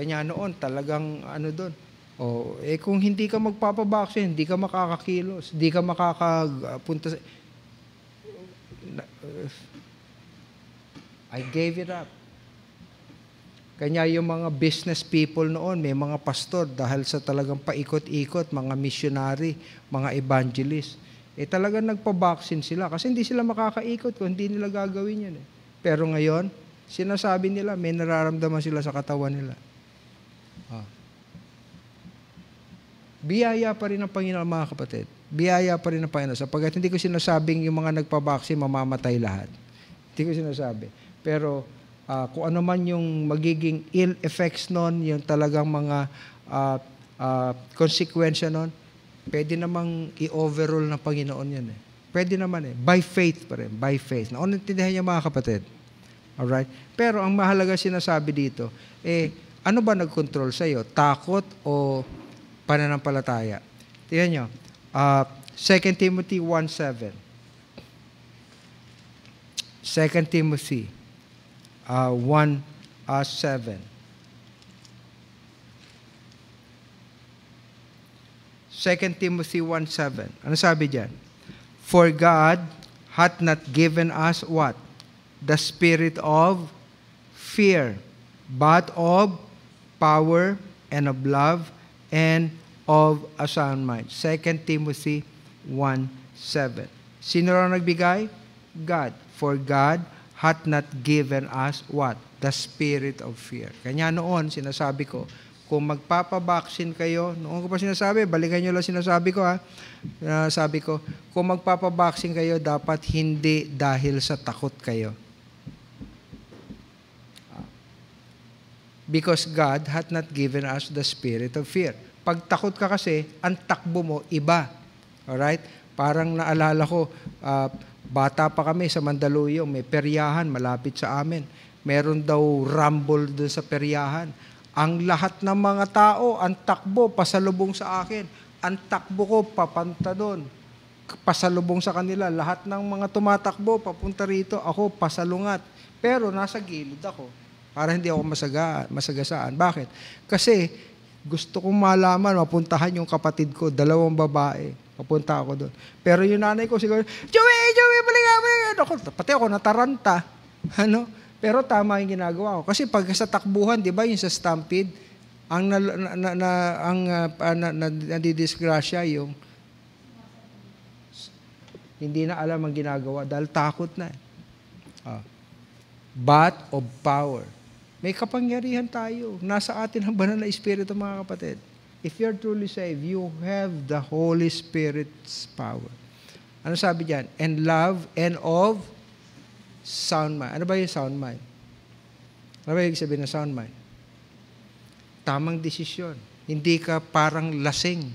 Kanya noon talagang ano doon. O, oh, eh kung hindi ka magpapabaksin, hindi ka makakakilos, hindi ka makakapunta sa... Uh, I gave it up. Kanya yung mga business people noon, may mga pastor dahil sa talagang paikot-ikot, mga missionary, mga evangelist. Eh talagang nagpabaksin sila kasi hindi sila makakaikot kung hindi nila gagawin yun. Eh. Pero ngayon, sinasabi nila, may nararamdaman sila sa katawan nila. Ah. Biyaya pa rin ng Panginoon, mga kapatid. Biyaya pa rin ng Panginoon. Sapagat hindi ko sinasabing yung mga nagpabaksin, mamamatay lahat. Hindi ko sinasabi. Pero uh, kung ano man yung magiging ill effects nun, yung talagang mga uh, uh, konsekwensya nun, pwede namang i-overrule ng Panginoon yan eh. Pwede naman eh. By faith pa rin. By faith. Naunantindihan niya mga kapatid. Alright? Pero ang mahalaga sinasabi dito, eh, ano ba nag-control sa iyo? Takot o pananampalataya? Tingnan nyo. Uh, ah, 2 Timothy 1.7 2 Timothy uh, 1.7 uh, 7 2 Timothy 1.7 Ano sabi diyan? For God hath not given us what? The spirit of fear, but of power, and of love, and of a sound mind. 2 Timothy 1.7 Sino raw nagbigay? God. For God hath not given us what? The spirit of fear. Kanya noon, sinasabi ko, kung magpapabaksin kayo, noon ko pa sinasabi, balikan nyo lang sinasabi ko ha, uh, sabi ko, kung magpapabaksin kayo, dapat hindi dahil sa takot kayo because God hath not given us the spirit of fear. Pag takot ka kasi, ang takbo mo iba. Alright? Parang naalala ko, uh, bata pa kami sa Mandaluyong, may peryahan malapit sa amin. Meron daw rumble doon sa peryahan. Ang lahat ng mga tao, ang takbo, pasalubong sa akin. Ang takbo ko, papunta doon. Pasalubong sa kanila. Lahat ng mga tumatakbo, papunta rito. Ako, pasalungat. Pero nasa gilid ako para hindi ako masaga, masagasaan. Bakit? Kasi gusto kong malaman, mapuntahan yung kapatid ko, dalawang babae. Papunta ako doon. Pero yung nanay ko siguro, Joey, Joey, balik ka, balik Ako, pati ako nataranta. Ano? Pero tama yung ginagawa ko. Kasi pag sa takbuhan, di ba, yung sa stampede, ang na, na, na, ang uh, na, na, nadidisgrasya yung hindi na alam ang ginagawa dahil takot na. Eh. Ah. Bat of power. May kapangyarihan tayo. Nasa atin ang banal na Espiritu, mga kapatid. If you're truly saved, you have the Holy Spirit's power. Ano sabi diyan? And love and of sound mind. Ano ba yung sound mind? Ano ba yung sabihin ng sound mind? Tamang desisyon. Hindi ka parang lasing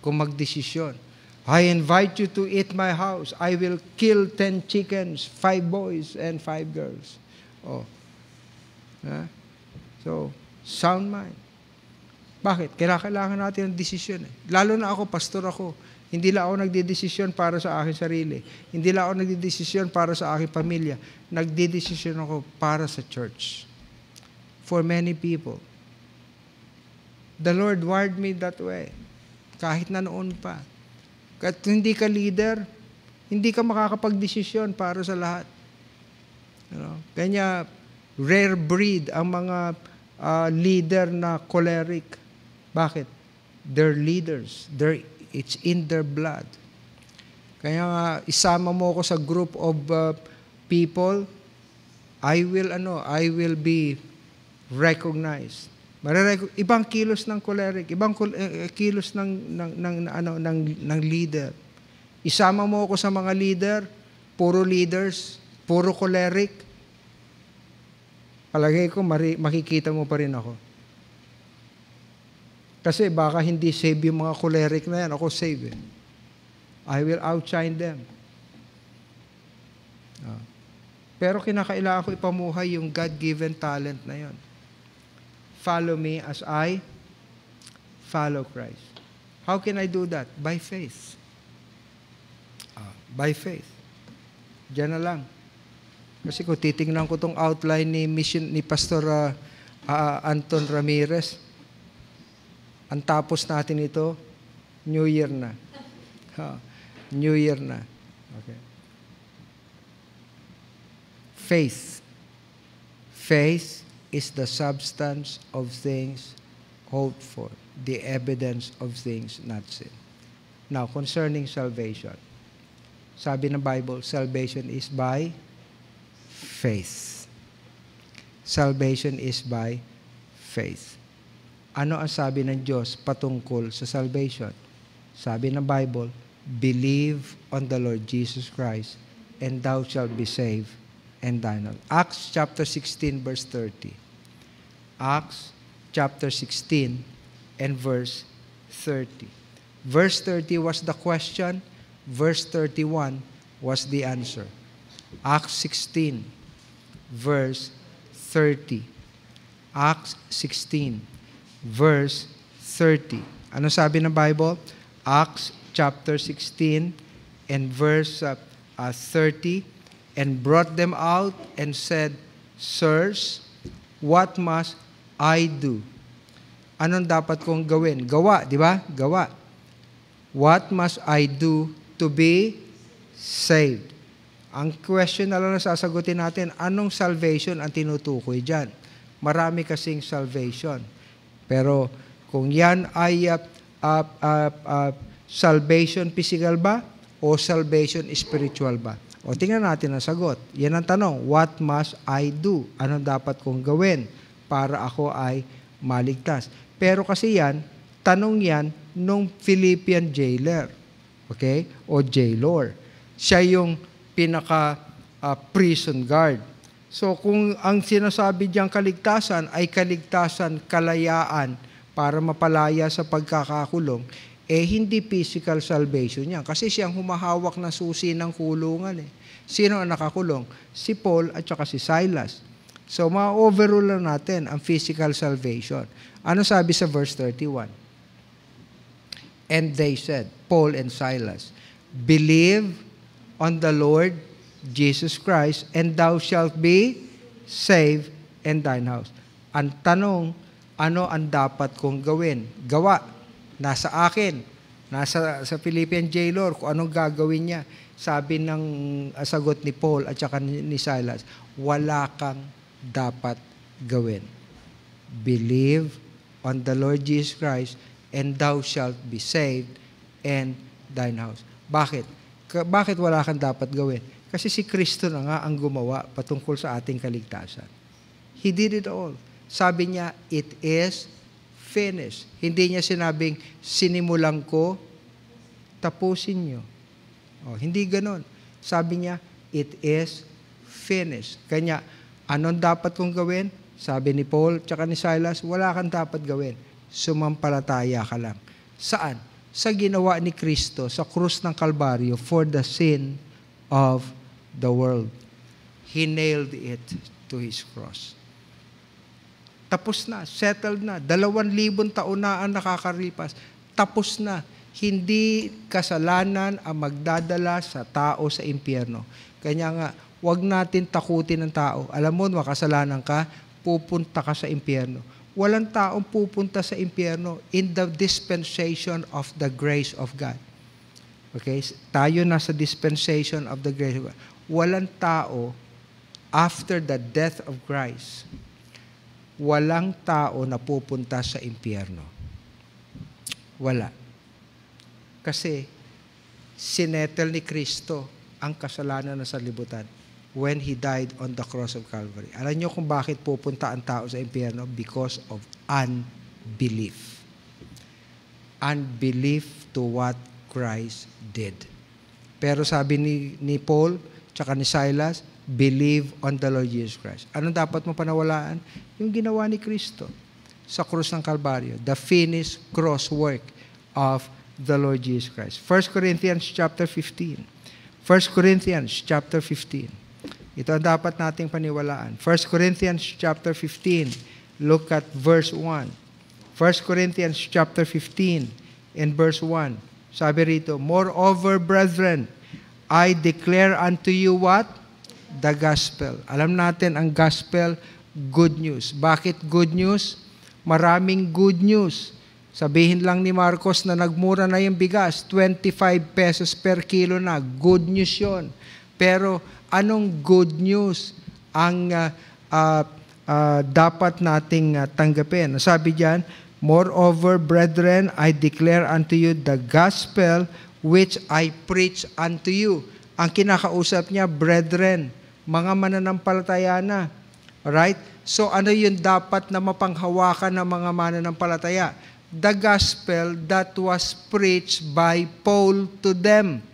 kung magdesisyon. I invite you to eat my house. I will kill ten chickens, five boys, and five girls. Oh, Ha? So, sound mind. Bakit? Kailangan natin ng desisyon. Eh. Lalo na ako, pastor ako. Hindi lang ako nagdidesisyon para sa aking sarili. Hindi lang ako nagdidesisyon para sa aking pamilya. Nagdidesisyon ako para sa church. For many people. The Lord wired me that way. Kahit na noon pa. Kahit hindi ka leader, hindi ka makakapag-desisyon para sa lahat. You know? Kanya, Rare breed ang mga uh, leader na choleric. Bakit? They're leaders. They're, it's in their blood. Kaya nga, isama mo ako sa group of uh, people, I will, ano, I will be recognized. Marerec- ibang kilos ng choleric, ibang kul- eh, eh, kilos ng, ng, ng, ng, ano, ng, ng leader. Isama mo ako sa mga leader, puro leaders, puro choleric, palagay ko mari, makikita mo pa rin ako. Kasi baka hindi save yung mga choleric na yan. Ako save eh. I will outshine them. Ah. Pero kinakailangan ko ipamuhay yung God-given talent na yon. Follow me as I follow Christ. How can I do that? By faith. Ah. By faith. Diyan na lang. Kasi kung titingnan ko tong outline ni mission ni Pastor uh, uh, Anton Ramirez, ang tapos natin ito, New Year na. Ha, New Year na. Okay. Faith. Faith is the substance of things hoped for, the evidence of things not seen. Now, concerning salvation. Sabi ng Bible, salvation is by faith. Salvation is by faith. Ano ang sabi ng Diyos patungkol sa salvation? Sabi ng Bible, believe on the Lord Jesus Christ and thou shalt be saved and thine. Acts chapter 16 verse 30. Acts chapter 16 and verse 30. Verse 30 was the question, verse 31 was the answer. Acts 16, verse 30. Acts 16, verse 30. Ano sabi ng Bible? Acts chapter 16 and verse uh, uh, 30. And brought them out and said, Sirs, what must I do? Anong dapat kong gawin? Gawa, di ba? Gawa. What must I do to be saved? Ang question na lang sasagutin natin, anong salvation ang tinutukoy dyan? Marami kasing salvation. Pero kung yan ay uh, uh, uh, uh, salvation physical ba o salvation spiritual ba? O tingnan natin ang sagot. Yan ang tanong, what must I do? Ano dapat kong gawin para ako ay maligtas? Pero kasi yan, tanong yan nung Philippian jailer. Okay? O jailor. Siya yung pinaka uh, prison guard. So kung ang sinasabi diyang kaligtasan ay kaligtasan, kalayaan para mapalaya sa pagkakakulong, eh hindi physical salvation yan. Kasi siyang humahawak na susi ng kulungan eh. Sino ang nakakulong? Si Paul at saka si Silas. So ma-overrule lang natin ang physical salvation. Ano sabi sa verse 31? And they said, Paul and Silas, believe on the Lord Jesus Christ, and thou shalt be saved and thine house. Ang tanong, ano ang dapat kong gawin? Gawa. Nasa akin. Nasa sa Philippian jailor. kung anong gagawin niya. Sabi ng ah, sagot ni Paul at saka ni Silas, wala kang dapat gawin. Believe on the Lord Jesus Christ and thou shalt be saved and thine house. Bakit? bakit wala kang dapat gawin? Kasi si Kristo na nga ang gumawa patungkol sa ating kaligtasan. He did it all. Sabi niya, it is finished. Hindi niya sinabing, sinimulan ko, tapusin niyo. Oh, hindi ganon. Sabi niya, it is finished. Kanya, anong dapat kong gawin? Sabi ni Paul, tsaka ni Silas, wala kang dapat gawin. Sumampalataya ka lang. Saan? sa ginawa ni Kristo sa krus ng Kalbaryo for the sin of the world. He nailed it to His cross. Tapos na, settled na. Dalawan libon taon na ang nakakaripas. Tapos na. Hindi kasalanan ang magdadala sa tao sa impyerno. Kanya nga, huwag natin takutin ng tao. Alam mo, makasalanan ka, pupunta ka sa impyerno walang taong pupunta sa impyerno in the dispensation of the grace of God. Okay? Tayo na sa dispensation of the grace of God. Walang tao after the death of Christ, walang tao na pupunta sa impyerno. Wala. Kasi sinetel ni Kristo ang kasalanan ng sanlibutan when He died on the cross of Calvary. Alam niyo kung bakit pupunta ang tao sa impyerno? Because of unbelief. Unbelief to what Christ did. Pero sabi ni, ni Paul, tsaka ni Silas, believe on the Lord Jesus Christ. Anong dapat mo panawalaan? Yung ginawa ni Kristo sa krus ng Kalbaryo, the finished cross work of the Lord Jesus Christ. 1 Corinthians chapter 15. 1 Corinthians chapter 15. Ito ang dapat nating paniwalaan. 1 Corinthians chapter 15, look at verse 1. 1 Corinthians chapter 15 and verse 1. Sabi rito, Moreover, brethren, I declare unto you what? The gospel. Alam natin ang gospel, good news. Bakit good news? Maraming good news. Sabihin lang ni Marcos na nagmura na yung bigas, 25 pesos per kilo na. Good news yon. Pero anong good news ang uh, uh, uh, dapat nating uh, tanggapin? Sabi diyan, Moreover, brethren, I declare unto you the gospel which I preach unto you. Ang kinakausap niya, brethren, mga mananampalataya na. Right? So ano yung dapat na mapanghawakan ng mga mananampalataya? The gospel that was preached by Paul to them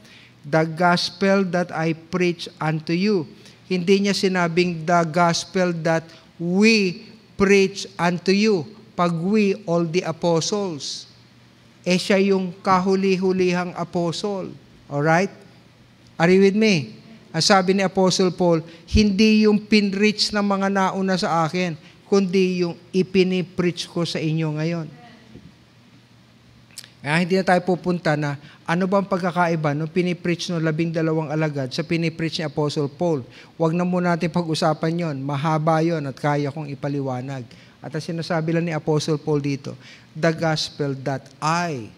the gospel that I preach unto you. Hindi niya sinabing the gospel that we preach unto you. Pag we, all the apostles. Eh siya yung kahuli-hulihang apostle. Alright? Are you with me? Ang sabi ni Apostle Paul, hindi yung pinreach ng mga nauna sa akin, kundi yung ipinipreach ko sa inyo ngayon. Kaya hindi na tayo pupunta na, ano bang pagkakaiba nung pinipreach no labing dalawang alagad sa pinipreach ni Apostle Paul? Huwag na muna natin pag-usapan yon. Mahaba yon at kaya kong ipaliwanag. At ang sinasabi lang ni Apostle Paul dito, the gospel that I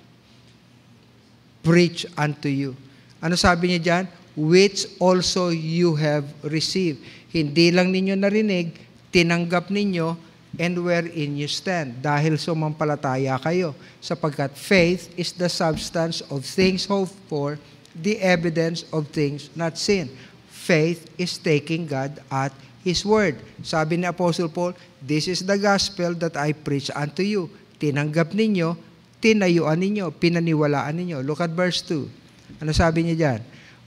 preach unto you. Ano sabi niya dyan? Which also you have received. Hindi lang ninyo narinig, tinanggap ninyo, and wherein you stand, dahil sumampalataya kayo, sapagkat faith is the substance of things hoped for, the evidence of things not seen. Faith is taking God at His Word. Sabi ni Apostle Paul, This is the gospel that I preach unto you. Tinanggap ninyo, tinayuan ninyo, pinaniwalaan ninyo. Look at verse 2. Ano sabi niya dyan?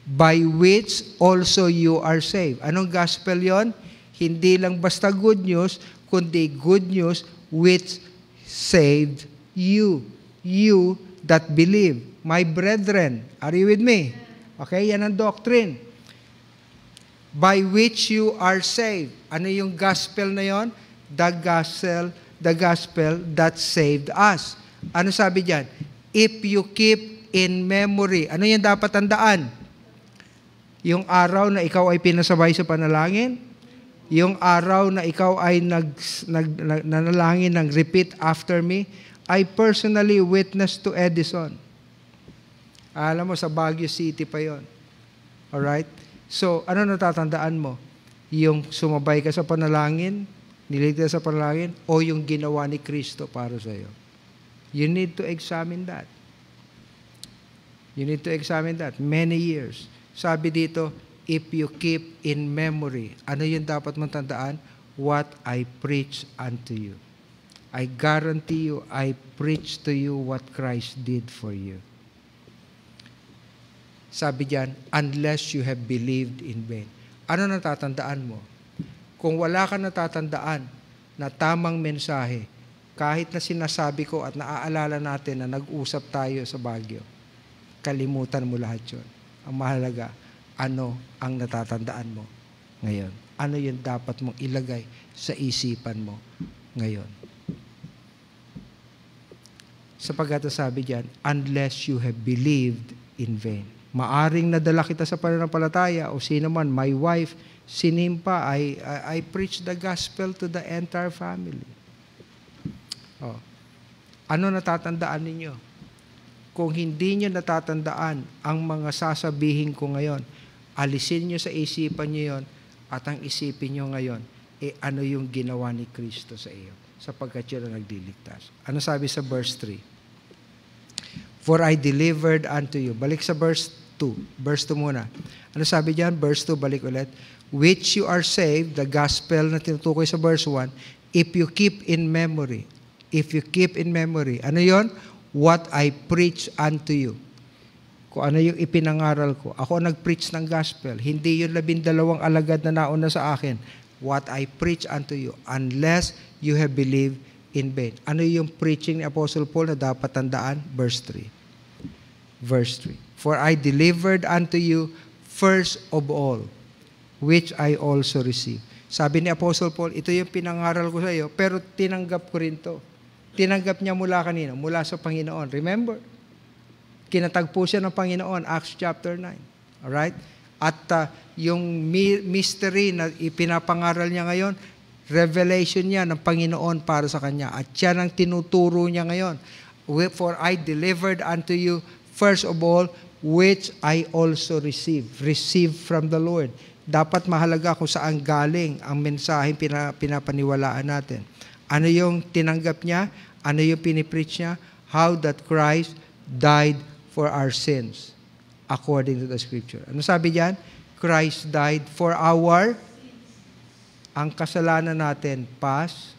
By which also you are saved. Anong gospel yon? Hindi lang basta good news, kundi good news which saved you. You that believe. My brethren, are you with me? Okay, yan ang doctrine. By which you are saved. Ano yung gospel na yon? The gospel, the gospel that saved us. Ano sabi diyan? If you keep in memory. Ano yung dapat tandaan? Yung araw na ikaw ay pinasabay sa panalangin, yung araw na ikaw ay nag, nag, nag, nanalangin ng repeat after me, I personally witnessed to Edison. Alam mo, sa Baguio City pa yon. Alright? So, ano natatandaan mo? Yung sumabay ka sa panalangin, niligtas sa panalangin, o yung ginawa ni Kristo para sa iyo? You need to examine that. You need to examine that. Many years. Sabi dito, if you keep in memory. Ano yung dapat mong tandaan? What I preach unto you. I guarantee you, I preach to you what Christ did for you. Sabi diyan, unless you have believed in vain. Ano natatandaan mo? Kung wala ka natatandaan na tamang mensahe, kahit na sinasabi ko at naaalala natin na nag-usap tayo sa Baguio, kalimutan mo lahat yun. Ang mahalaga, ano ang natatandaan mo ngayon? Ano yung dapat mong ilagay sa isipan mo ngayon? Sapagat sabi diyan, unless you have believed in vain. Maaring nadala kita sa pananampalataya o sino man, my wife, sinimpa, I, I, I preach the gospel to the entire family. Oh. Ano natatandaan ninyo? Kung hindi nyo natatandaan ang mga sasabihin ko ngayon, Alisin nyo sa isipan nyo yon at ang isipin nyo ngayon, e eh, ano yung ginawa ni Kristo sa iyo sapagkat yun ang nagliligtas. Ano sabi sa verse 3? For I delivered unto you. Balik sa verse 2. Verse 2 muna. Ano sabi diyan? Verse 2, balik ulit. Which you are saved, the gospel na tinutukoy sa verse 1, if you keep in memory. If you keep in memory. Ano yon? What I preach unto you kung ano yung ipinangaral ko. Ako ang nag-preach ng gospel. Hindi yung labindalawang alagad na nauna sa akin. What I preach unto you, unless you have believed in vain. Ano yung preaching ni Apostle Paul na dapat tandaan? Verse 3. Verse 3. For I delivered unto you first of all, which I also received. Sabi ni Apostle Paul, ito yung pinangaral ko sa iyo, pero tinanggap ko rin to. Tinanggap niya mula kanina, mula sa Panginoon. Remember? kinatagpo siya ng Panginoon, Acts chapter 9. Alright? At uh, yung mystery na ipinapangaral niya ngayon, revelation niya ng Panginoon para sa kanya. At siya ang tinuturo niya ngayon. For I delivered unto you, first of all, which I also received. Received from the Lord. Dapat mahalaga kung saan galing ang mensaheng pina, pinapaniwalaan natin. Ano yung tinanggap niya? Ano yung pinipreach niya? How that Christ died for our sins according to the scripture. Ano sabi diyan? Christ died for our ang kasalanan natin past,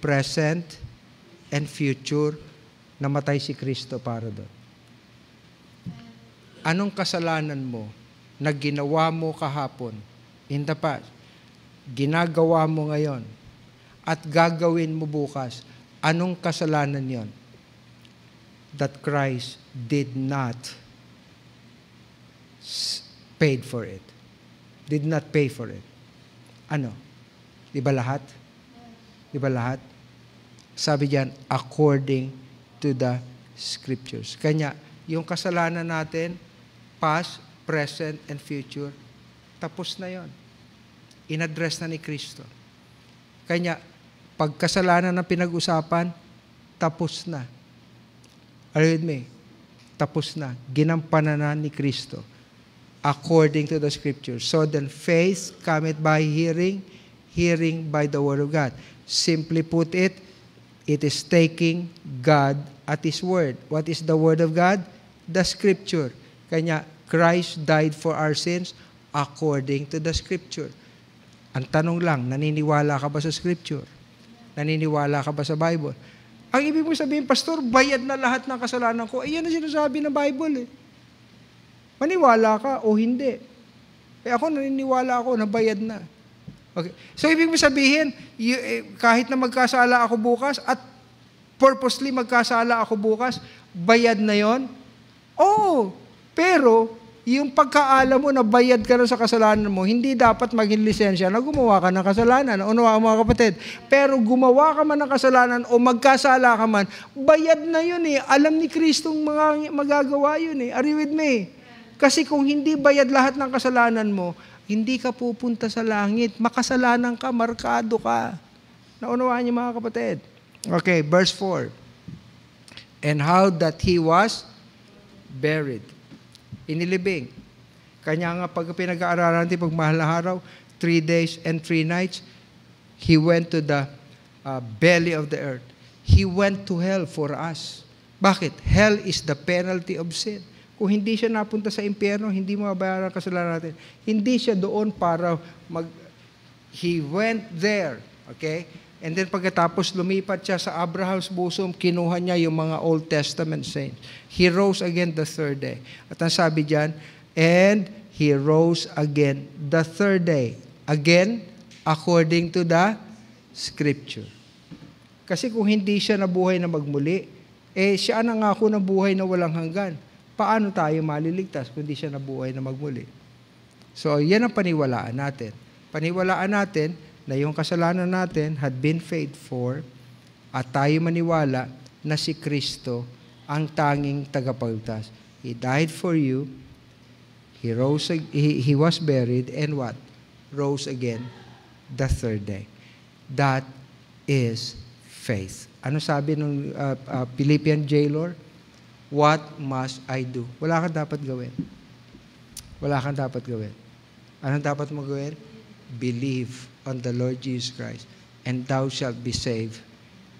present, and future namatay si Kristo para doon. Anong kasalanan mo na ginawa mo kahapon in the past, ginagawa mo ngayon, at gagawin mo bukas, anong kasalanan yon? that Christ did not paid for it. Did not pay for it. Ano? Di ba lahat? Di ba lahat? Sabi diyan, according to the scriptures. Kanya, yung kasalanan natin, past, present, and future, tapos na yon. Inaddress na ni Kristo. Kanya, pagkasalanan na pinag-usapan, tapos na Are you with me? Tapos na. Ginampanan ni Kristo according to the Scripture. So then faith cometh by hearing, hearing by the Word of God. Simply put it, it is taking God at His Word. What is the Word of God? The Scripture. Kanya, Christ died for our sins according to the Scripture. Ang tanong lang, naniniwala ka ba sa Scripture? Naniniwala ka ba sa Bible? Ang ibig mo sabihin, Pastor, bayad na lahat ng kasalanan ko. Ayan eh, ang sinasabi ng Bible eh. Maniwala ka o hindi. Eh ako naniniwala ako na bayad na. Okay. So ibig mo sabihin, you, eh, kahit na magkasala ako bukas at purposely magkasala ako bukas, bayad na yon? Oo. Pero yung pagkaalam mo na bayad ka na sa kasalanan mo, hindi dapat maging lisensya na gumawa ka ng kasalanan. Unawa ano mga kapatid. Pero gumawa ka man ng kasalanan o magkasala ka man, bayad na yun eh. Alam ni Kristong mga magagawa yun eh. Are you with me? Kasi kung hindi bayad lahat ng kasalanan mo, hindi ka pupunta sa langit. Makasalanan ka, markado ka. Naunawaan niyo mga kapatid. Okay, verse 4. And how that he was buried inilibing. Kanya nga pag pinag-aaralan natin pag mahal-araw, three days and three nights, He went to the uh, belly of the earth. He went to hell for us. Bakit? Hell is the penalty of sin. Kung hindi siya napunta sa impyerno, hindi mo mabayaran kasalanan natin. Hindi siya doon para mag... He went there, okay? And then pagkatapos lumipat siya sa Abraham's bosom, kinuha niya yung mga Old Testament saints. He rose again the third day. At ang sabi diyan, and he rose again the third day. Again, according to the scripture. Kasi kung hindi siya nabuhay na magmuli, eh siya na nga ako na buhay na walang hanggan. Paano tayo maliligtas kung hindi siya nabuhay na magmuli? So, yan ang paniwalaan natin. Paniwalaan natin na yung kasalanan natin had been paid for at tayo maniwala na si Kristo ang tanging tagapagligtas. He died for you. He rose he, he was buried and what? Rose again the third day. That is faith. Ano sabi ng uh, uh, Philippian jailer? What must I do? Wala kang dapat gawin. Wala kang dapat gawin. Anong dapat mo gawin? Believe on the Lord Jesus Christ, and thou shalt be saved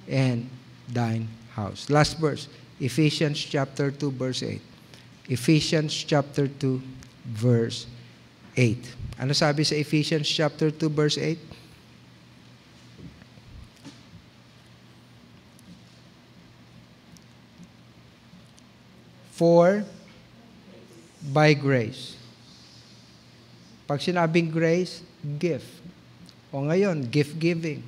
and thine house. Last verse, Ephesians chapter 2, verse 8. Ephesians chapter 2, verse 8. Ano sabi sa Ephesians chapter 2, verse 8? For by grace. Pag sinabing grace, gift. O ngayon, gift giving.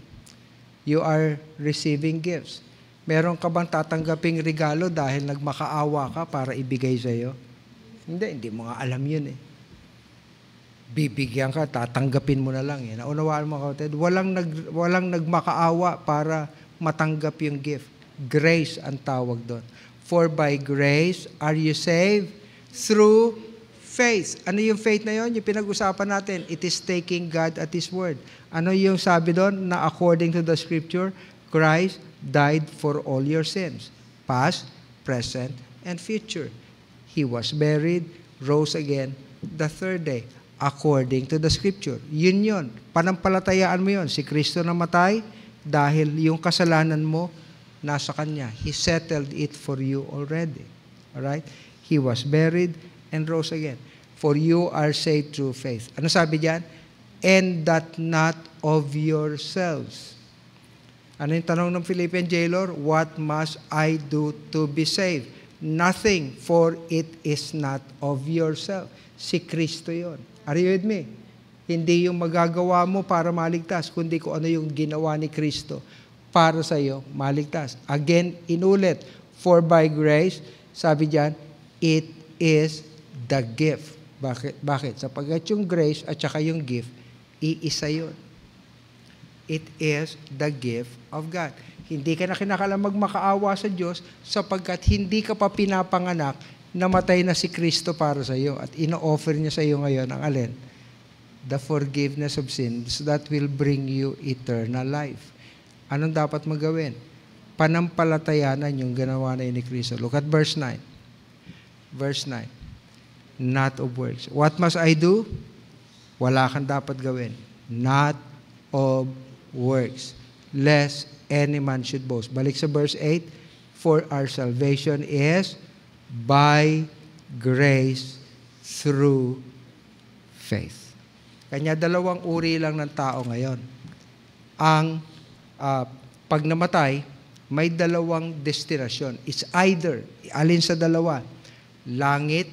You are receiving gifts. Meron ka bang tatanggaping regalo dahil nagmakaawa ka para ibigay sa'yo? Hindi, hindi mo nga alam yun eh. Bibigyan ka, tatanggapin mo na lang Yan. Eh. Naunawaan mo ka, walang, nag, walang nagmakaawa para matanggap yung gift. Grace ang tawag doon. For by grace are you saved through faith. Ano yung faith na yon? Yung pinag-usapan natin, it is taking God at His word. Ano yung sabi doon na according to the scripture, Christ died for all your sins, past, present, and future. He was buried, rose again the third day, according to the scripture. Yun yun. Panampalatayaan mo yun. Si Kristo namatay dahil yung kasalanan mo nasa Kanya. He settled it for you already. Alright? He was buried, and rose again. For you are saved through faith. Ano sabi diyan? And that not of yourselves. Ano yung tanong ng Philippian jailer? What must I do to be saved? Nothing, for it is not of yourself. Si Kristo yon. Are you with me? Hindi yung magagawa mo para maligtas, kundi kung ano yung ginawa ni Kristo para sa iyo maligtas. Again, inulit, for by grace, sabi diyan, it is the gift. Bakit? Bakit? Sapagkat yung grace at saka yung gift, iisa yun. It is the gift of God. Hindi ka na kinakalamag magmakaawa sa Diyos sapagkat hindi ka pa pinapanganak namatay na si Kristo para sa iyo at ino-offer niya sa iyo ngayon ang alin? The forgiveness of sins that will bring you eternal life. Anong dapat magawin? Panampalatayanan yung ginawa na ni Kristo. Look at verse 9. Verse 9 not of works. What must I do? Wala kang dapat gawin. Not of works. Lest any man should boast. Balik sa verse 8, For our salvation is by grace through faith. Kanya dalawang uri lang ng tao ngayon. Ang uh, pag namatay, may dalawang destinasyon. It's either, alin sa dalawa, langit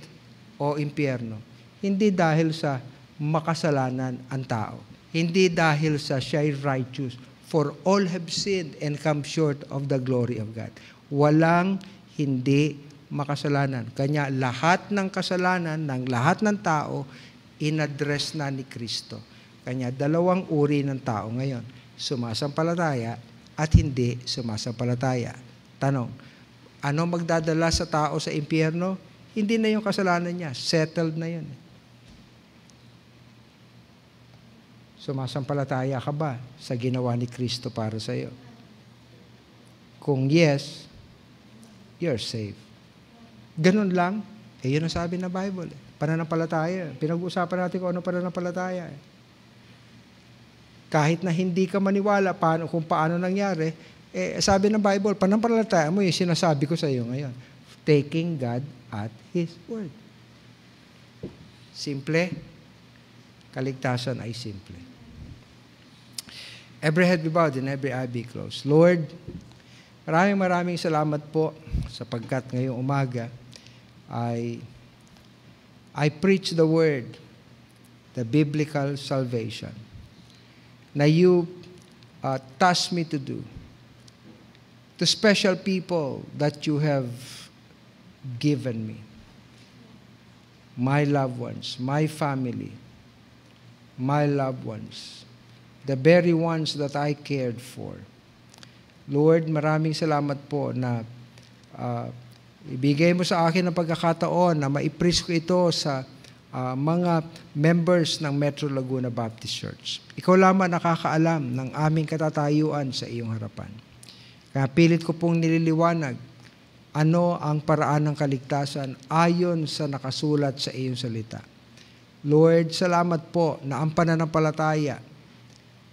o impyerno. Hindi dahil sa makasalanan ang tao. Hindi dahil sa siya'y righteous. For all have sinned and come short of the glory of God. Walang hindi makasalanan. Kanya lahat ng kasalanan ng lahat ng tao inaddress na ni Kristo. Kanya dalawang uri ng tao ngayon, sumasampalataya at hindi sumasampalataya. Tanong, ano magdadala sa tao sa impyerno? Hindi na yung kasalanan niya. Settled na yun. Sumasampalataya ka ba sa ginawa ni Kristo para sa iyo? Kung yes, you're saved. Ganun lang. Eh, yun ang sabi ng Bible. Eh. Pananampalataya. Pinag-uusapan natin kung ano pananampalataya. Eh. Kahit na hindi ka maniwala paano, kung paano nangyari, eh, sabi ng Bible, panampalataya mo yung sinasabi ko sa iyo ngayon taking God at His Word. Simple. Kaligtasan ay simple. Every head be bowed and every eye be closed. Lord, maraming maraming salamat po sapagkat ngayong umaga ay I preach the word, the biblical salvation na you uh, tasked me to do to special people that you have given me. My loved ones, my family, my loved ones, the very ones that I cared for. Lord, maraming salamat po na uh, ibigay mo sa akin ang pagkakataon na maipris ko ito sa uh, mga members ng Metro Laguna Baptist Church. Ikaw lamang nakakaalam ng aming katatayuan sa iyong harapan. Kaya pilit ko pong nililiwanag ano ang paraan ng kaligtasan ayon sa nakasulat sa iyong salita. Lord, salamat po na ang pananampalataya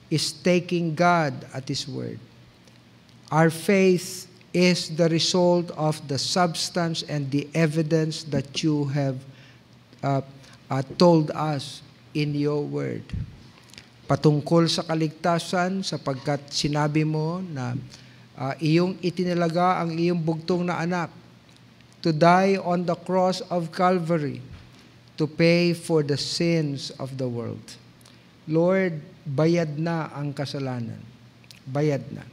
is taking God at His Word. Our faith is the result of the substance and the evidence that you have uh, uh, told us in your Word. Patungkol sa kaligtasan sapagkat sinabi mo na uh, iyong itinalaga ang iyong bugtong na anak to die on the cross of Calvary to pay for the sins of the world. Lord, bayad na ang kasalanan. Bayad na.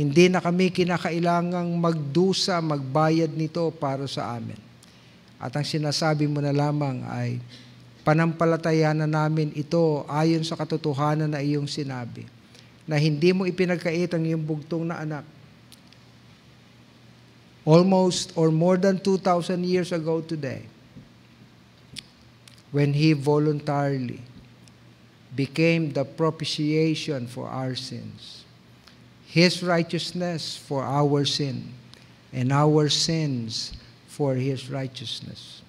Hindi na kami kinakailangang magdusa, magbayad nito para sa amin. At ang sinasabi mo na lamang ay panampalataya na namin ito ayon sa katotohanan na iyong sinabi na hindi mo ipinagkait ang iyong bugtong na anak almost or more than 2,000 years ago today, when he voluntarily became the propitiation for our sins, his righteousness for our sin, and our sins for his righteousness.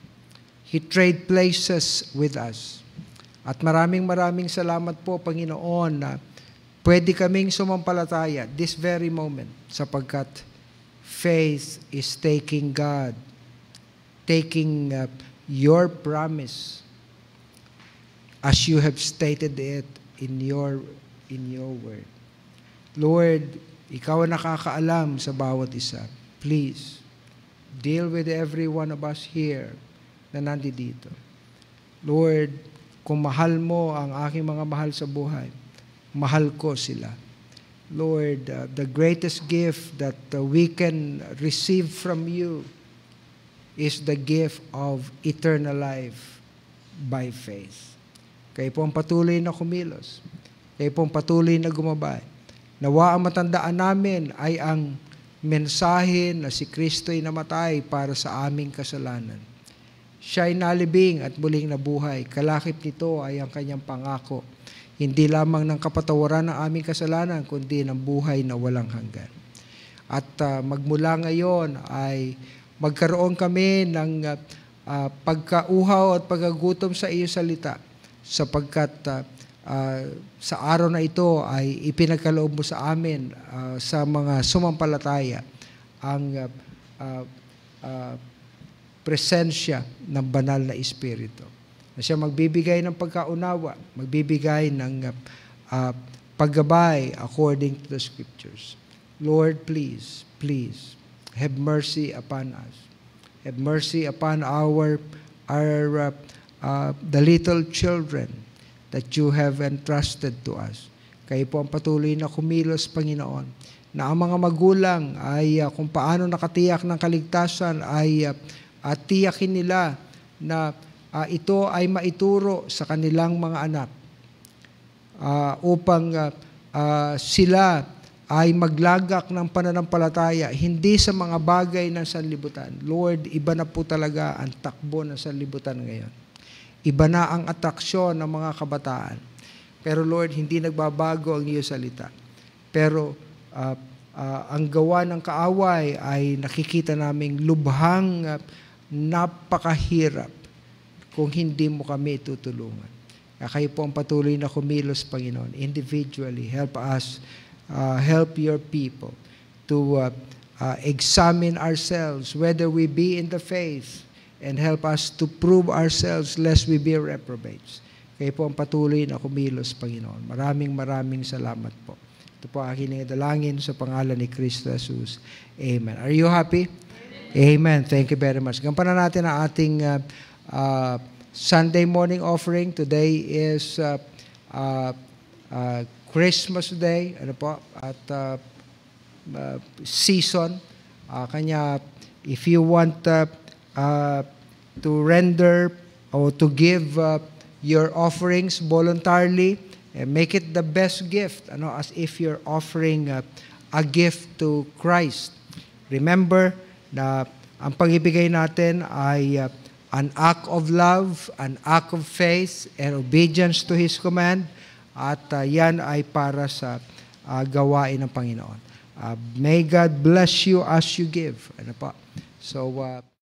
He trade places with us. At maraming maraming salamat po, Panginoon, na pwede kaming sumampalataya this very moment sapagkat Faith is taking God, taking up your promise as you have stated it in your in your word. Lord, ikaw ang nakakaalam sa bawat isa. Please, deal with every one of us here na nandito. Lord, kung mahal mo ang aking mga mahal sa buhay, mahal ko sila Lord, uh, the greatest gift that uh, we can receive from you is the gift of eternal life by faith. Kayo po ang patuloy na kumilos. Kayo po ang patuloy na gumabay. Nawa ang matandaan namin ay ang mensahe na si Kristo ay namatay para sa aming kasalanan. Siya'y nalibing at muling nabuhay. Kalakip nito ay ang kanyang pangako hindi lamang ng kapatawaran ng aming kasalanan, kundi ng buhay na walang hanggan. At uh, magmula ngayon ay magkaroon kami ng uh, uh, pagkauhaw at pagagutom sa iyong salita sapagkat uh, uh, sa araw na ito ay ipinagkaloob mo sa amin uh, sa mga sumampalataya ang uh, uh, presensya ng banal na Espiritu na siya magbibigay ng pagkaunawa, magbibigay ng uh, uh, paggabay according to the Scriptures. Lord, please, please, have mercy upon us. Have mercy upon our, our uh, uh, the little children that you have entrusted to us. Kayo po ang patuloy na kumilos, Panginoon, na ang mga magulang ay uh, kung paano nakatiyak ng kaligtasan ay uh, at tiyakin nila na uh, ito ay maituro sa kanilang mga anak uh, upang uh, uh, sila ay maglagak ng pananampalataya, hindi sa mga bagay ng sanlibutan. Lord, iba na po talaga ang takbo ng sanlibutan ngayon. Iba na ang atraksyon ng mga kabataan. Pero Lord, hindi nagbabago ang iyong salita. Pero uh, uh, ang gawa ng kaaway ay nakikita naming lubhang uh, napakahirap kung hindi mo kami tutulungan. Kayo po ang patuloy na kumilos, Panginoon. Individually, help us, uh, help your people to uh, uh, examine ourselves, whether we be in the faith, and help us to prove ourselves lest we be reprobates. Kayo po ang patuloy na kumilos, Panginoon. Maraming maraming salamat po. Ito po aking dalangin sa pangalan ni Kristo Jesus. Amen. Are you happy? Amen. Amen. Thank you very much. Gampanan natin ang ating uh, uh, Sunday morning offering. Today is uh, uh, uh, Christmas Day ano po, at uh, uh, season. Uh, kanya, if you want uh, uh, to render or to give uh, your offerings voluntarily, uh, make it the best gift, ano, as if you're offering uh, a gift to Christ. Remember na ang pagibigay natin ay uh, an act of love, an act of faith, and obedience to His command. At uh, yan ay para sa uh, gawain ng Panginoon. Uh, may God bless you as you give. Ano pa? So, uh,